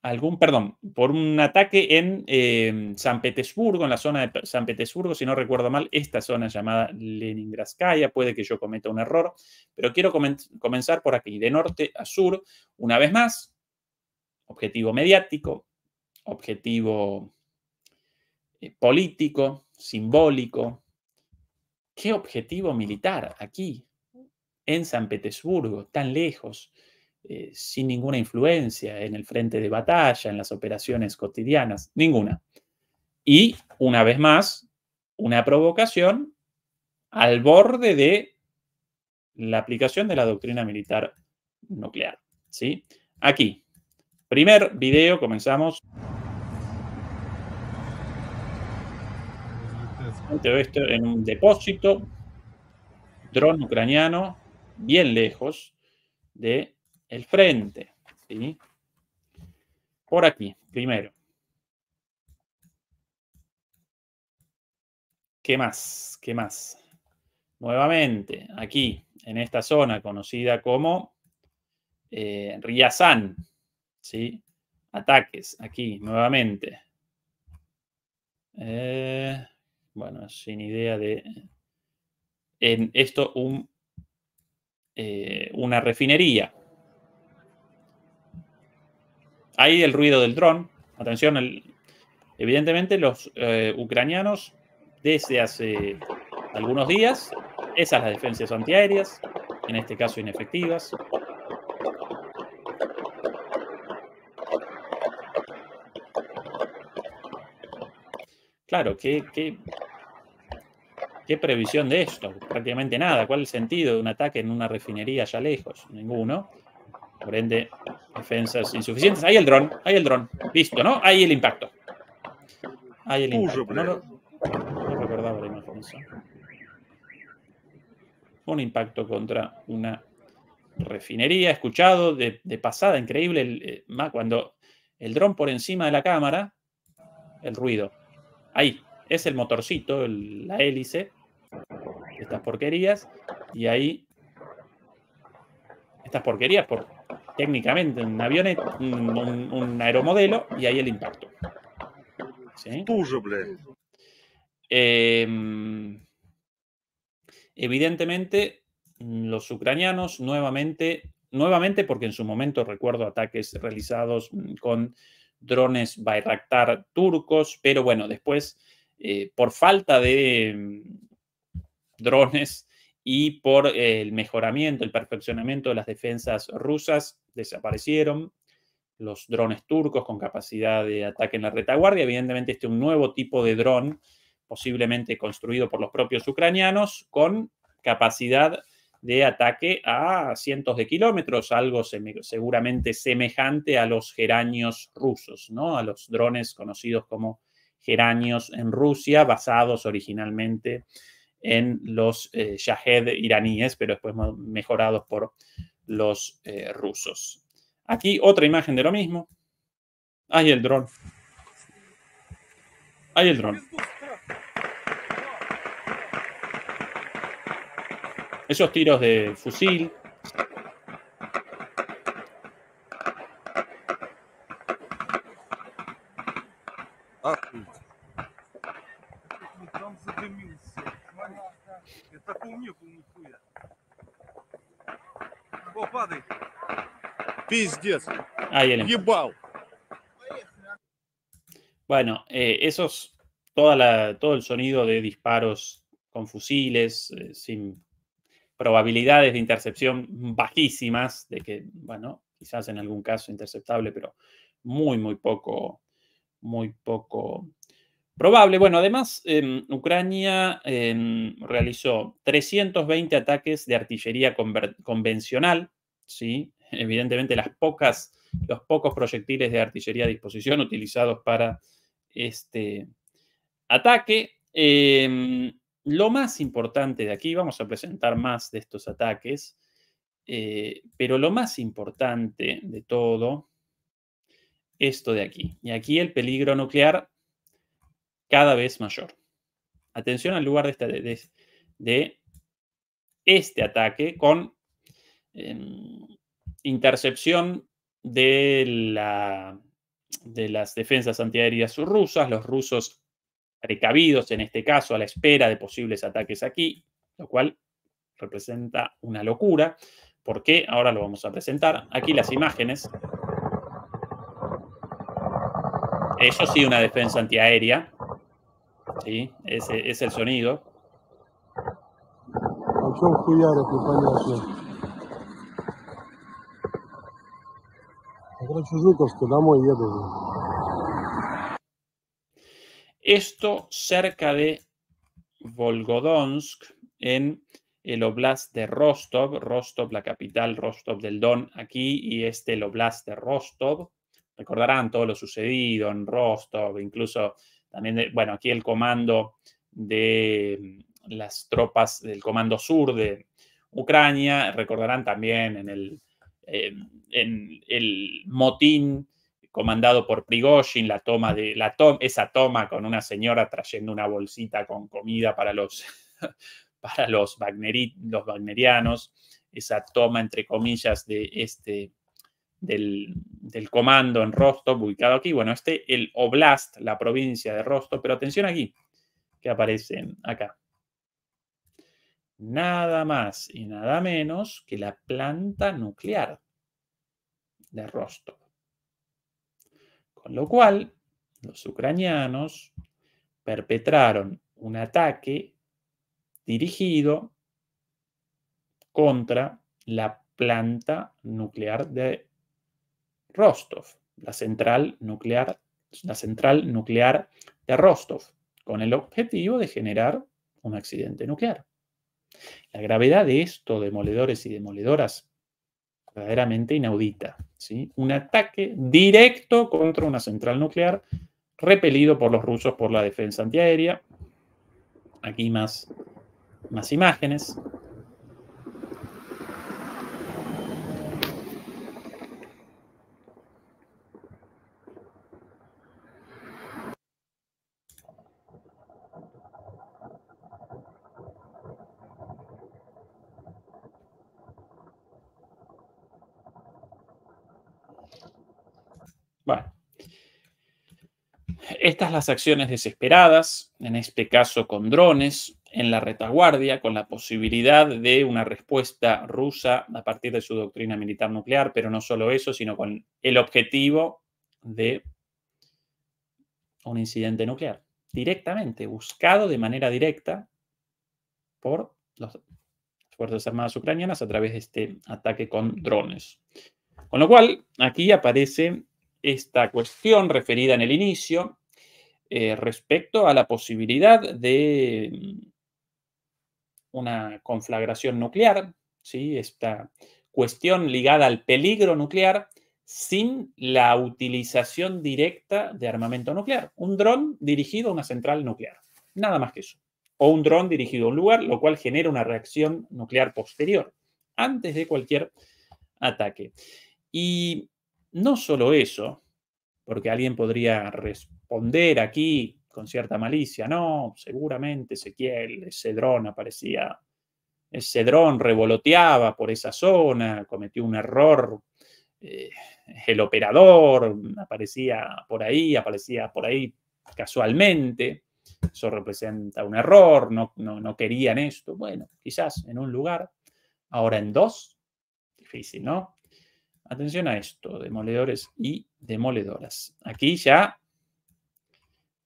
algún, perdón, por un ataque en em, San Petersburgo, en la zona de San Petersburgo, si no recuerdo mal, esta zona llamada Leningradskaya, puede que yo cometa un error, pero quiero comenzar por aquí, de norte a sur, una vez más, objetivo mediático, objetivo eh, político, simbólico. ¿Qué objetivo militar aquí? en San Petersburgo, tan lejos, eh, sin ninguna influencia en el frente de batalla, en las operaciones cotidianas, ninguna. Y, una vez más, una provocación al borde de la aplicación de la doctrina militar nuclear. ¿sí? Aquí, primer video, comenzamos. Esto en un depósito, dron ucraniano bien lejos de el frente. Por aquí, primero. ¿Qué más? ¿Qué más? Nuevamente, aquí, en esta zona conocida como eh, Riazán, Ataques, aquí, nuevamente. Eh, bueno, sin idea de... En esto, un eh, una refinería. Ahí el ruido del dron. Atención, evidentemente los eh, ucranianos desde hace algunos días, esas las defensas antiaéreas, en este caso inefectivas. Claro, que... ¿Qué previsión de esto? Prácticamente nada. ¿Cuál es el sentido de un ataque en una refinería allá lejos? Ninguno. Por ende, defensas insuficientes. Ahí el dron, ahí el dron. Listo, ¿no? Ahí el impacto. Ahí el impacto. No, recordaba la imagen. Un impacto contra una refinería. Escuchado de, pasada, increíble. El, eh, cuando el dron por encima de la cámara, el ruido. Ahí, es el motorcito, la hélice, estas porquerías y ahí estas porquerías por técnicamente un aviones, un, aeromodelo y ahí el impacto. Em, evidentemente, los ucranianos nuevamente, nuevamente, porque en su momento recuerdo ataques realizados mm, con drones Bayraktar turcos, pero bueno, después, eh, por falta de mm, drones y por el mejoramiento, el perfeccionamiento de las defensas rusas, desaparecieron los drones turcos con capacidad de ataque en la retaguardia. Evidentemente, este es un nuevo tipo de dron, posiblemente construido por los propios ucranianos, con capacidad de ataque a cientos de kilómetros, algo seguramente semejante a los geranios rusos, ¿no? A los drones conocidos como geranios en Rusia, basados originalmente en los eh, Shahed iraníes, pero después mejorados por los eh, rusos. Aquí otra imagen de lo mismo. Ahí el dron. Ahí el dron. Esos tiros de fusil Bueno, eh, eso es toda la, todo el sonido de disparos con fusiles, eh, sin probabilidades de intercepción bajísimas, de que, bueno, quizás en algún caso interceptable, pero muy, muy poco, muy poco probable. Bueno, además, em, Ucrania em, realizó 320 ataques de artillería convencional, ¿sí? evidentemente las pocas, los pocos proyectiles de artillería a disposición utilizados para este ataque. Em, lo más importante de aquí, vamos a presentar más de estos ataques, eh, pero lo más importante de todo, esto de aquí. Y aquí el peligro nuclear cada vez mayor. Atención al lugar de, este ataque con em, intercepción de, la, de las defensas antiaéreas rusas, los rusos precavidos en este caso a la espera de posibles ataques aquí, lo cual representa una locura, porque ahora lo vamos a presentar. Aquí las imágenes. Eso sí, una defensa antiaérea. Sí, ese es el sonido. Esto cerca de Volgodonsk, en el oblast de Rostov, Rostov, la capital, Rostov del Don, aquí, y este el oblast de Rostov. Recordarán todo lo sucedido en Rostov, incluso también, bueno, aquí el comando de mm, las tropas del Comando Sur de Ucrania, recordarán también en el en el motín comandado por Prigozhin, la toma de la esa toma con una señora trayendo una bolsita con comida para los [laughs] para los, los wagnerianos, esa toma entre comillas de este del, del, comando en Rostov, ubicado aquí. Bueno, este, el Oblast, la provincia de Rostov, pero atención aquí, que aparecen acá nada más y nada menos que la planta nuclear de Rostov. Con lo cual, los ucranianos perpetraron un ataque dirigido contra la planta nuclear de Rostov, la central nuclear, la central nuclear de Rostov, con el objetivo de generar un accidente nuclear. La gravedad de esto, demoledores y demoledoras, verdaderamente inaudita. ¿sí? Un ataque directo contra una central nuclear repelido por los rusos por la defensa antiaérea. Aquí más imágenes. Estas las acciones desesperadas, en este caso con drones, en la retaguardia, con la posibilidad de una respuesta rusa a partir de su doctrina militar nuclear, pero no solo eso, sino con el objetivo de un incidente nuclear, directamente, buscado de manera directa por las Fuerzas Armadas Ucranianas a través de este ataque con drones. Con lo cual, aquí aparece esta cuestión referida en el inicio, eh, respecto a la posibilidad de mm, una conflagración nuclear, ¿sí? esta cuestión ligada al peligro nuclear sin la utilización directa de armamento nuclear. Un dron dirigido a una central nuclear, nada más que eso. O un dron dirigido a un lugar, lo cual genera una reacción nuclear posterior, antes de cualquier ataque. Y no solo eso, porque alguien podría responder aquí con cierta malicia, no, seguramente Ezequiel, dron aparecía, ese dron revoloteaba por esa zona, cometió un error, eh, el operador aparecía por ahí, aparecía por ahí casualmente, eso representa un error, no, no querían esto, bueno, quizás en un lugar, ahora en dos, difícil, ¿no? Atención a esto, demoledores y demoledoras. Aquí ya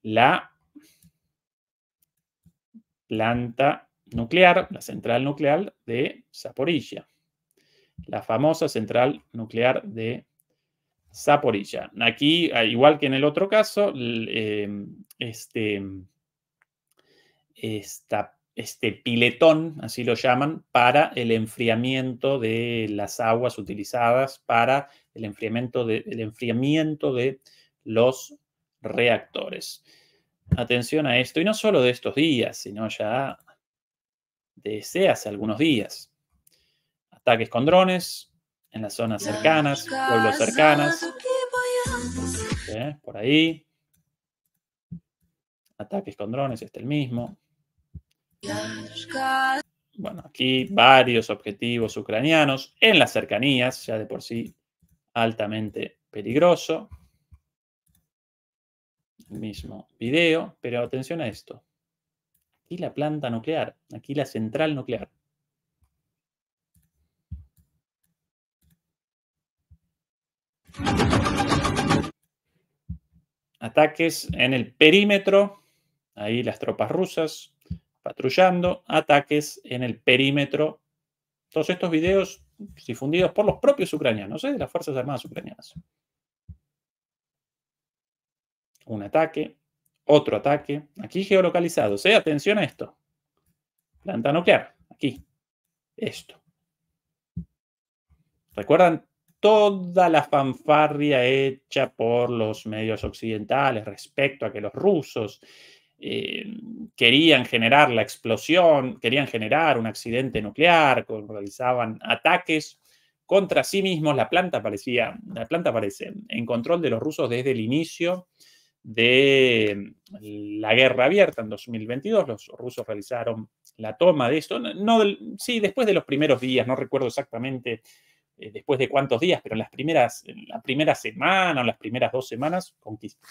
la planta nuclear, la central nuclear de Zaporilla. La famosa central nuclear de Zaporilla. Aquí, ah, igual que en el otro caso, em, este, esta este piletón, así lo llaman, para el enfriamiento de las aguas utilizadas para el enfriamiento de, enfriamiento de los reactores. Atención a esto, y no solo de estos días, sino ya desde hace algunos días. Ataques con drones en las zonas cercanas, pueblos cercanas. Eh, por ahí. Ataques con drones, este el mismo. Bueno, aquí varios objetivos ucranianos en las cercanías, ya de por sí altamente peligroso. El mismo video, pero atención a esto. Aquí la planta nuclear, aquí la central nuclear. Ataques en el perímetro, ahí las tropas rusas patrullando ataques en el perímetro. Todos estos videos difundidos por los propios ucranianos, ¿eh? de las Fuerzas Armadas ucranianas. Un ataque, otro ataque, aquí geolocalizados. ¿eh? Atención a esto. Planta nuclear, aquí. Esto. ¿Recuerdan toda la fanfarria hecha por los medios occidentales respecto a que los rusos eh, querían generar la explosión, querían generar un accidente nuclear, realizaban ataques contra sí mismos. La planta parecía, la planta parece en control de los rusos desde el inicio de la guerra abierta en 2022. Los rusos realizaron la toma de esto, no, sí, después de los primeros días, no recuerdo exactamente eh, después de cuántos días, pero en las primeras, en la primera semana o las primeras dos semanas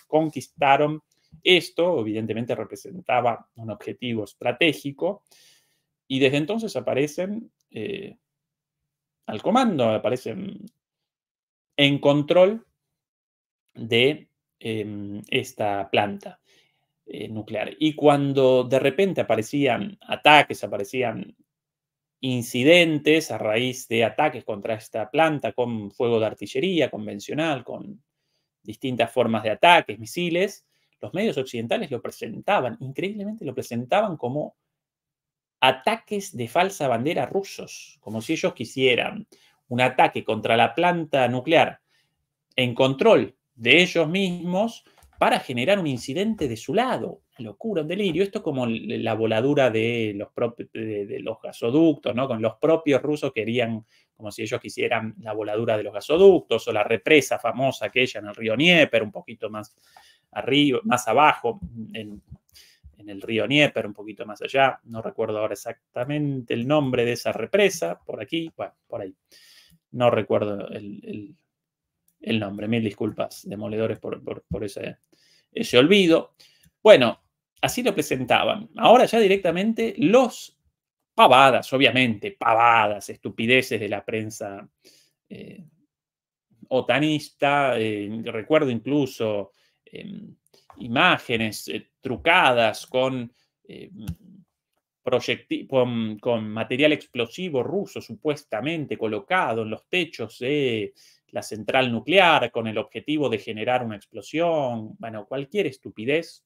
conquistaron esto, evidentemente, representaba un objetivo estratégico y desde entonces aparecen eh, al comando, aparecen en control de em, esta planta eh, nuclear. Y cuando de repente aparecían ataques, aparecían incidentes a raíz de ataques contra esta planta con fuego de artillería convencional, con distintas formas de ataques, misiles, los medios occidentales lo presentaban, increíblemente lo presentaban como ataques de falsa bandera rusos, como si ellos quisieran un ataque contra la planta nuclear en control de ellos mismos para generar un incidente de su lado. locura, un delirio. Esto como la voladura de los, gasoductos, ¿no? Con los propios rusos querían, como si ellos quisieran la voladura de los gasoductos o la represa famosa aquella en el río Nieper, un poquito más más abajo, en, el río Nieper, un poquito más allá. No recuerdo ahora exactamente el nombre de esa represa, por aquí, bueno, por ahí. No recuerdo el, nombre, mil disculpas, demoledores, por, ese, olvido. Bueno, así lo presentaban. Ahora ya directamente los pavadas, obviamente, pavadas, estupideces de la prensa eh, otanista. Eh, recuerdo incluso Em, imágenes eh, trucadas eh, con, material explosivo ruso supuestamente colocado en los techos de la central nuclear con el objetivo de generar una explosión, bueno, cualquier estupidez.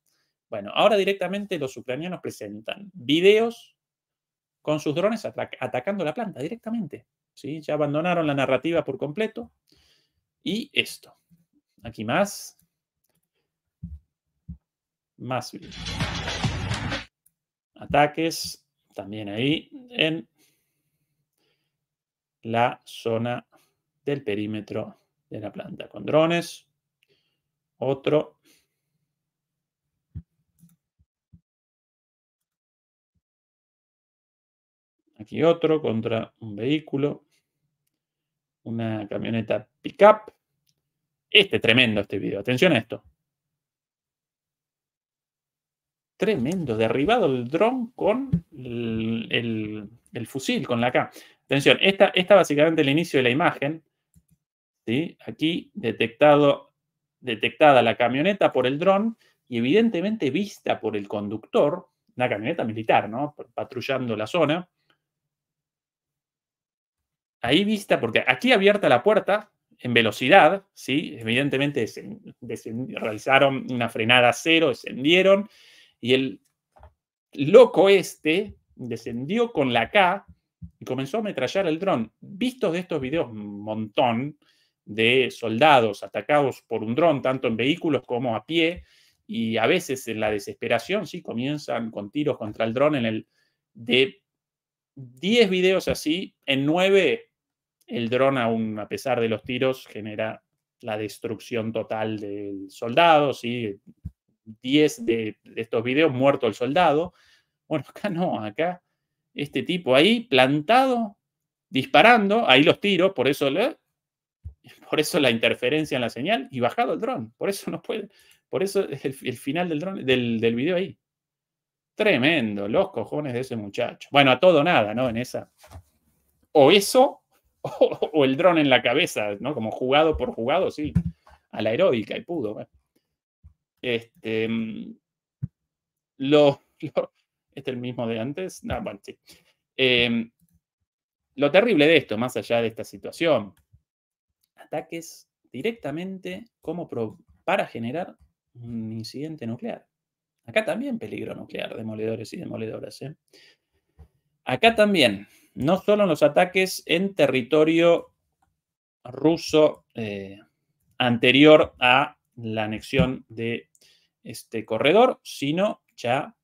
Bueno, ahora directamente los ucranianos presentan videos con sus drones atacando la planta directamente. ¿sí? Ya abandonaron la narrativa por completo. Y esto. Aquí más más Ataques también ahí en la zona del perímetro de la planta con drones. Otro. Aquí otro contra un vehículo. Una camioneta pickup. Este tremendo este video. Atención a esto. Tremendo, derribado el dron con el, fusil, con la K. Atención, esta, es básicamente el inicio de la imagen. Aquí detectado, detectada la camioneta por el dron y evidentemente vista por el conductor, una camioneta militar, ¿no? Patrullando la zona. Ahí vista, porque aquí abierta la puerta, en velocidad, ¿sí? Evidentemente realizaron una frenada cero, descendieron, y el loco este descendió con la K y comenzó a ametrallar el dron. Vistos de estos videos, un montón de soldados atacados por un dron, tanto en vehículos como a pie, y a veces en la desesperación, sí, comienzan con tiros contra el dron en el de 10 videos así, en 9 el dron aún a pesar de los tiros genera la destrucción total del soldado, sí, 10 de, estos videos, muerto el soldado. Bueno, [laughs] acá no, acá este tipo ahí plantado, disparando, ahí los tiros, por eso, le, por eso la interferencia en la señal y bajado el dron, por eso no puede, por eso el, el final del, del, del, video ahí. Tremendo, los cojones de ese muchacho. Bueno, a todo nada, ¿no? En esa. O eso, [laughs] o, el dron en la cabeza, ¿no? Como jugado por jugado, sí, a la heroica y pudo. Bueno. Este, lo, este el mismo de antes. No, em, lo terrible de esto, más allá de esta situación, ataques directamente como para generar un incidente nuclear. Acá también peligro nuclear, demoledores y demoledoras. ¿eh? Acá también, no solo en los ataques en territorio ruso eh, anterior a la anexión de este corredor, sino ya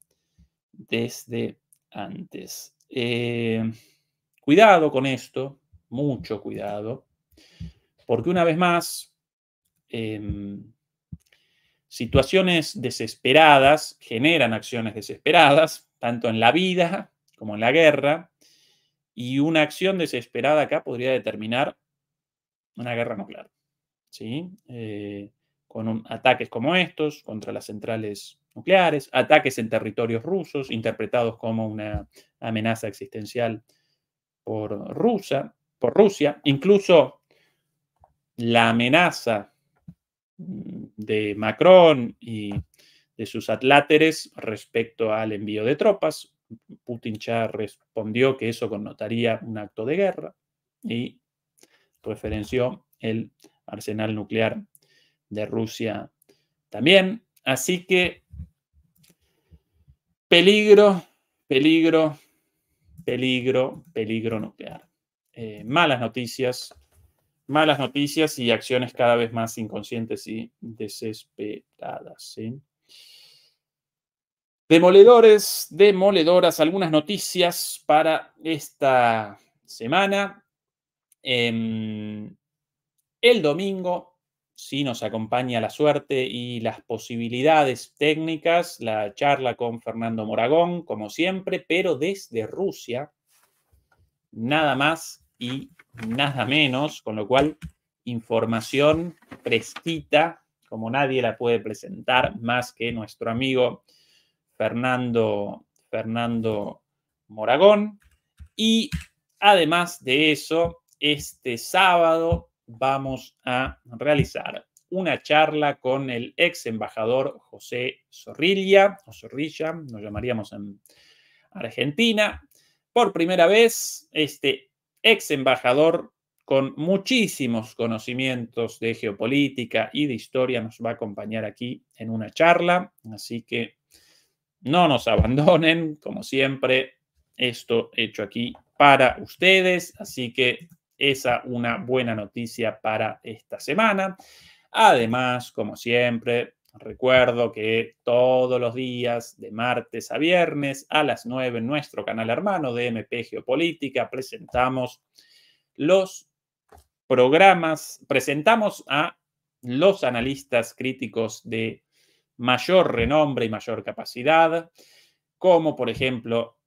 desde antes. Eh, cuidado con esto, mucho cuidado, porque una vez más, em, situaciones desesperadas generan acciones desesperadas, tanto en la vida como en la guerra, y una acción desesperada acá podría determinar una guerra nuclear. ¿sí? Eh, con ataques como estos contra las centrales nucleares, ataques en territorios rusos interpretados como una amenaza existencial por, por Rusia, incluso la amenaza mm, de Macron y de sus atláteres respecto al envío de tropas. Putin ya respondió que eso connotaría un acto de guerra y referenció el arsenal nuclear de Rusia también. Así que peligro, peligro, peligro, peligro nuclear. Eh, malas noticias, malas noticias y acciones cada vez más inconscientes y desesperadas. Demoledores, demoledoras, algunas noticias para esta semana. Em, el domingo si nos acompaña la suerte y las posibilidades técnicas, la charla con Fernando Moragón, como siempre, pero desde Rusia, nada más y nada menos, con lo cual información fresquita, como nadie la puede presentar más que nuestro amigo Fernando, Fernando Moragón. Y además de eso, este sábado vamos a realizar una charla con el ex embajador José Zorrilla, o Zorrilla, nos llamaríamos en Argentina. Por primera vez, este ex embajador con muchísimos conocimientos de geopolítica y de historia nos va a acompañar aquí en una charla. Así que no nos abandonen, como siempre, esto hecho aquí para ustedes. Así que esa una buena noticia para esta semana. Además, como siempre, recuerdo que todos los días, de martes a viernes, a las 9, en nuestro canal hermano de MP Geopolítica, presentamos los programas, presentamos a los analistas críticos de mayor renombre y mayor capacidad, como por ejemplo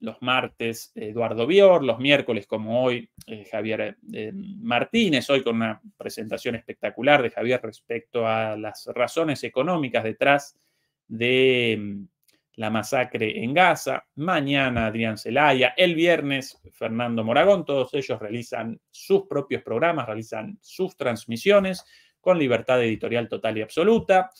los martes Eduardo Bior, los miércoles como hoy eh, Javier eh, Martínez, hoy con una presentación espectacular de Javier respecto a las razones económicas detrás de mm, la masacre en Gaza, mañana Adrián Celaya, el viernes Fernando Moragón, todos ellos realizan sus propios programas, realizan sus transmisiones con libertad editorial total y absoluta.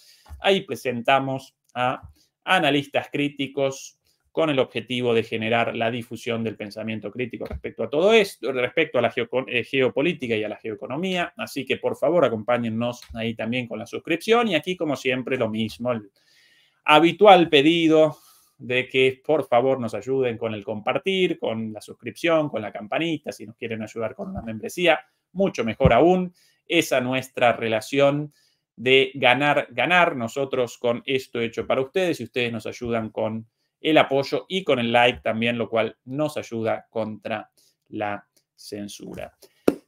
Ahí presentamos a analistas críticos con el objetivo de generar la difusión del pensamiento crítico respecto a todo esto, respecto a la eh, geopolítica y a la geoeconomía. Así que por favor acompáñennos ahí también con la suscripción y aquí como siempre lo mismo, el habitual pedido de que por favor nos ayuden con el compartir, con la suscripción, con la campanita, si nos quieren ayudar con una membresía, mucho mejor aún. Esa nuestra relación de ganar, ganar nosotros con esto hecho para ustedes y ustedes nos ayudan con el apoyo y con el like también, lo cual nos ayuda contra la censura.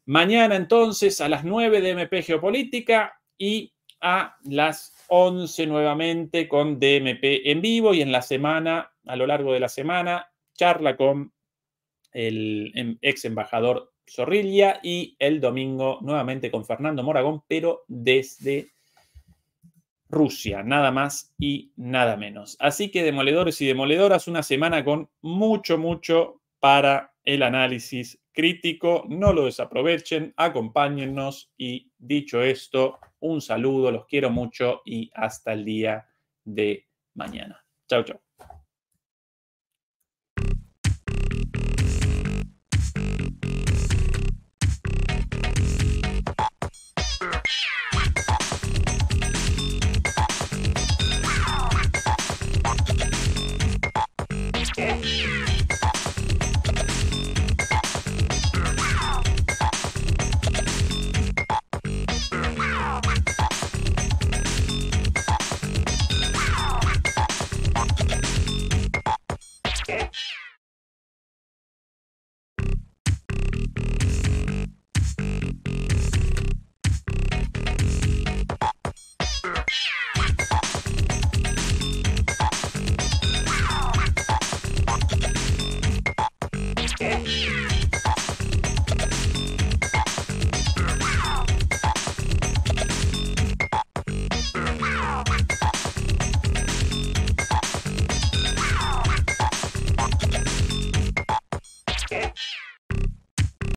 Mañana entonces a las 9 de MP Geopolítica y a las 11 nuevamente con DMP en vivo y en la semana, a lo largo de la semana, charla con el em, ex embajador Zorrilla y el domingo nuevamente con Fernando Moragón, pero desde Rusia, nada más y nada menos. Así que demoledores y demoledoras, una semana con mucho, mucho para el análisis crítico. No lo desaprovechen, acompáñennos y dicho esto, un saludo, los quiero mucho y hasta el día de mañana. Chao, chao.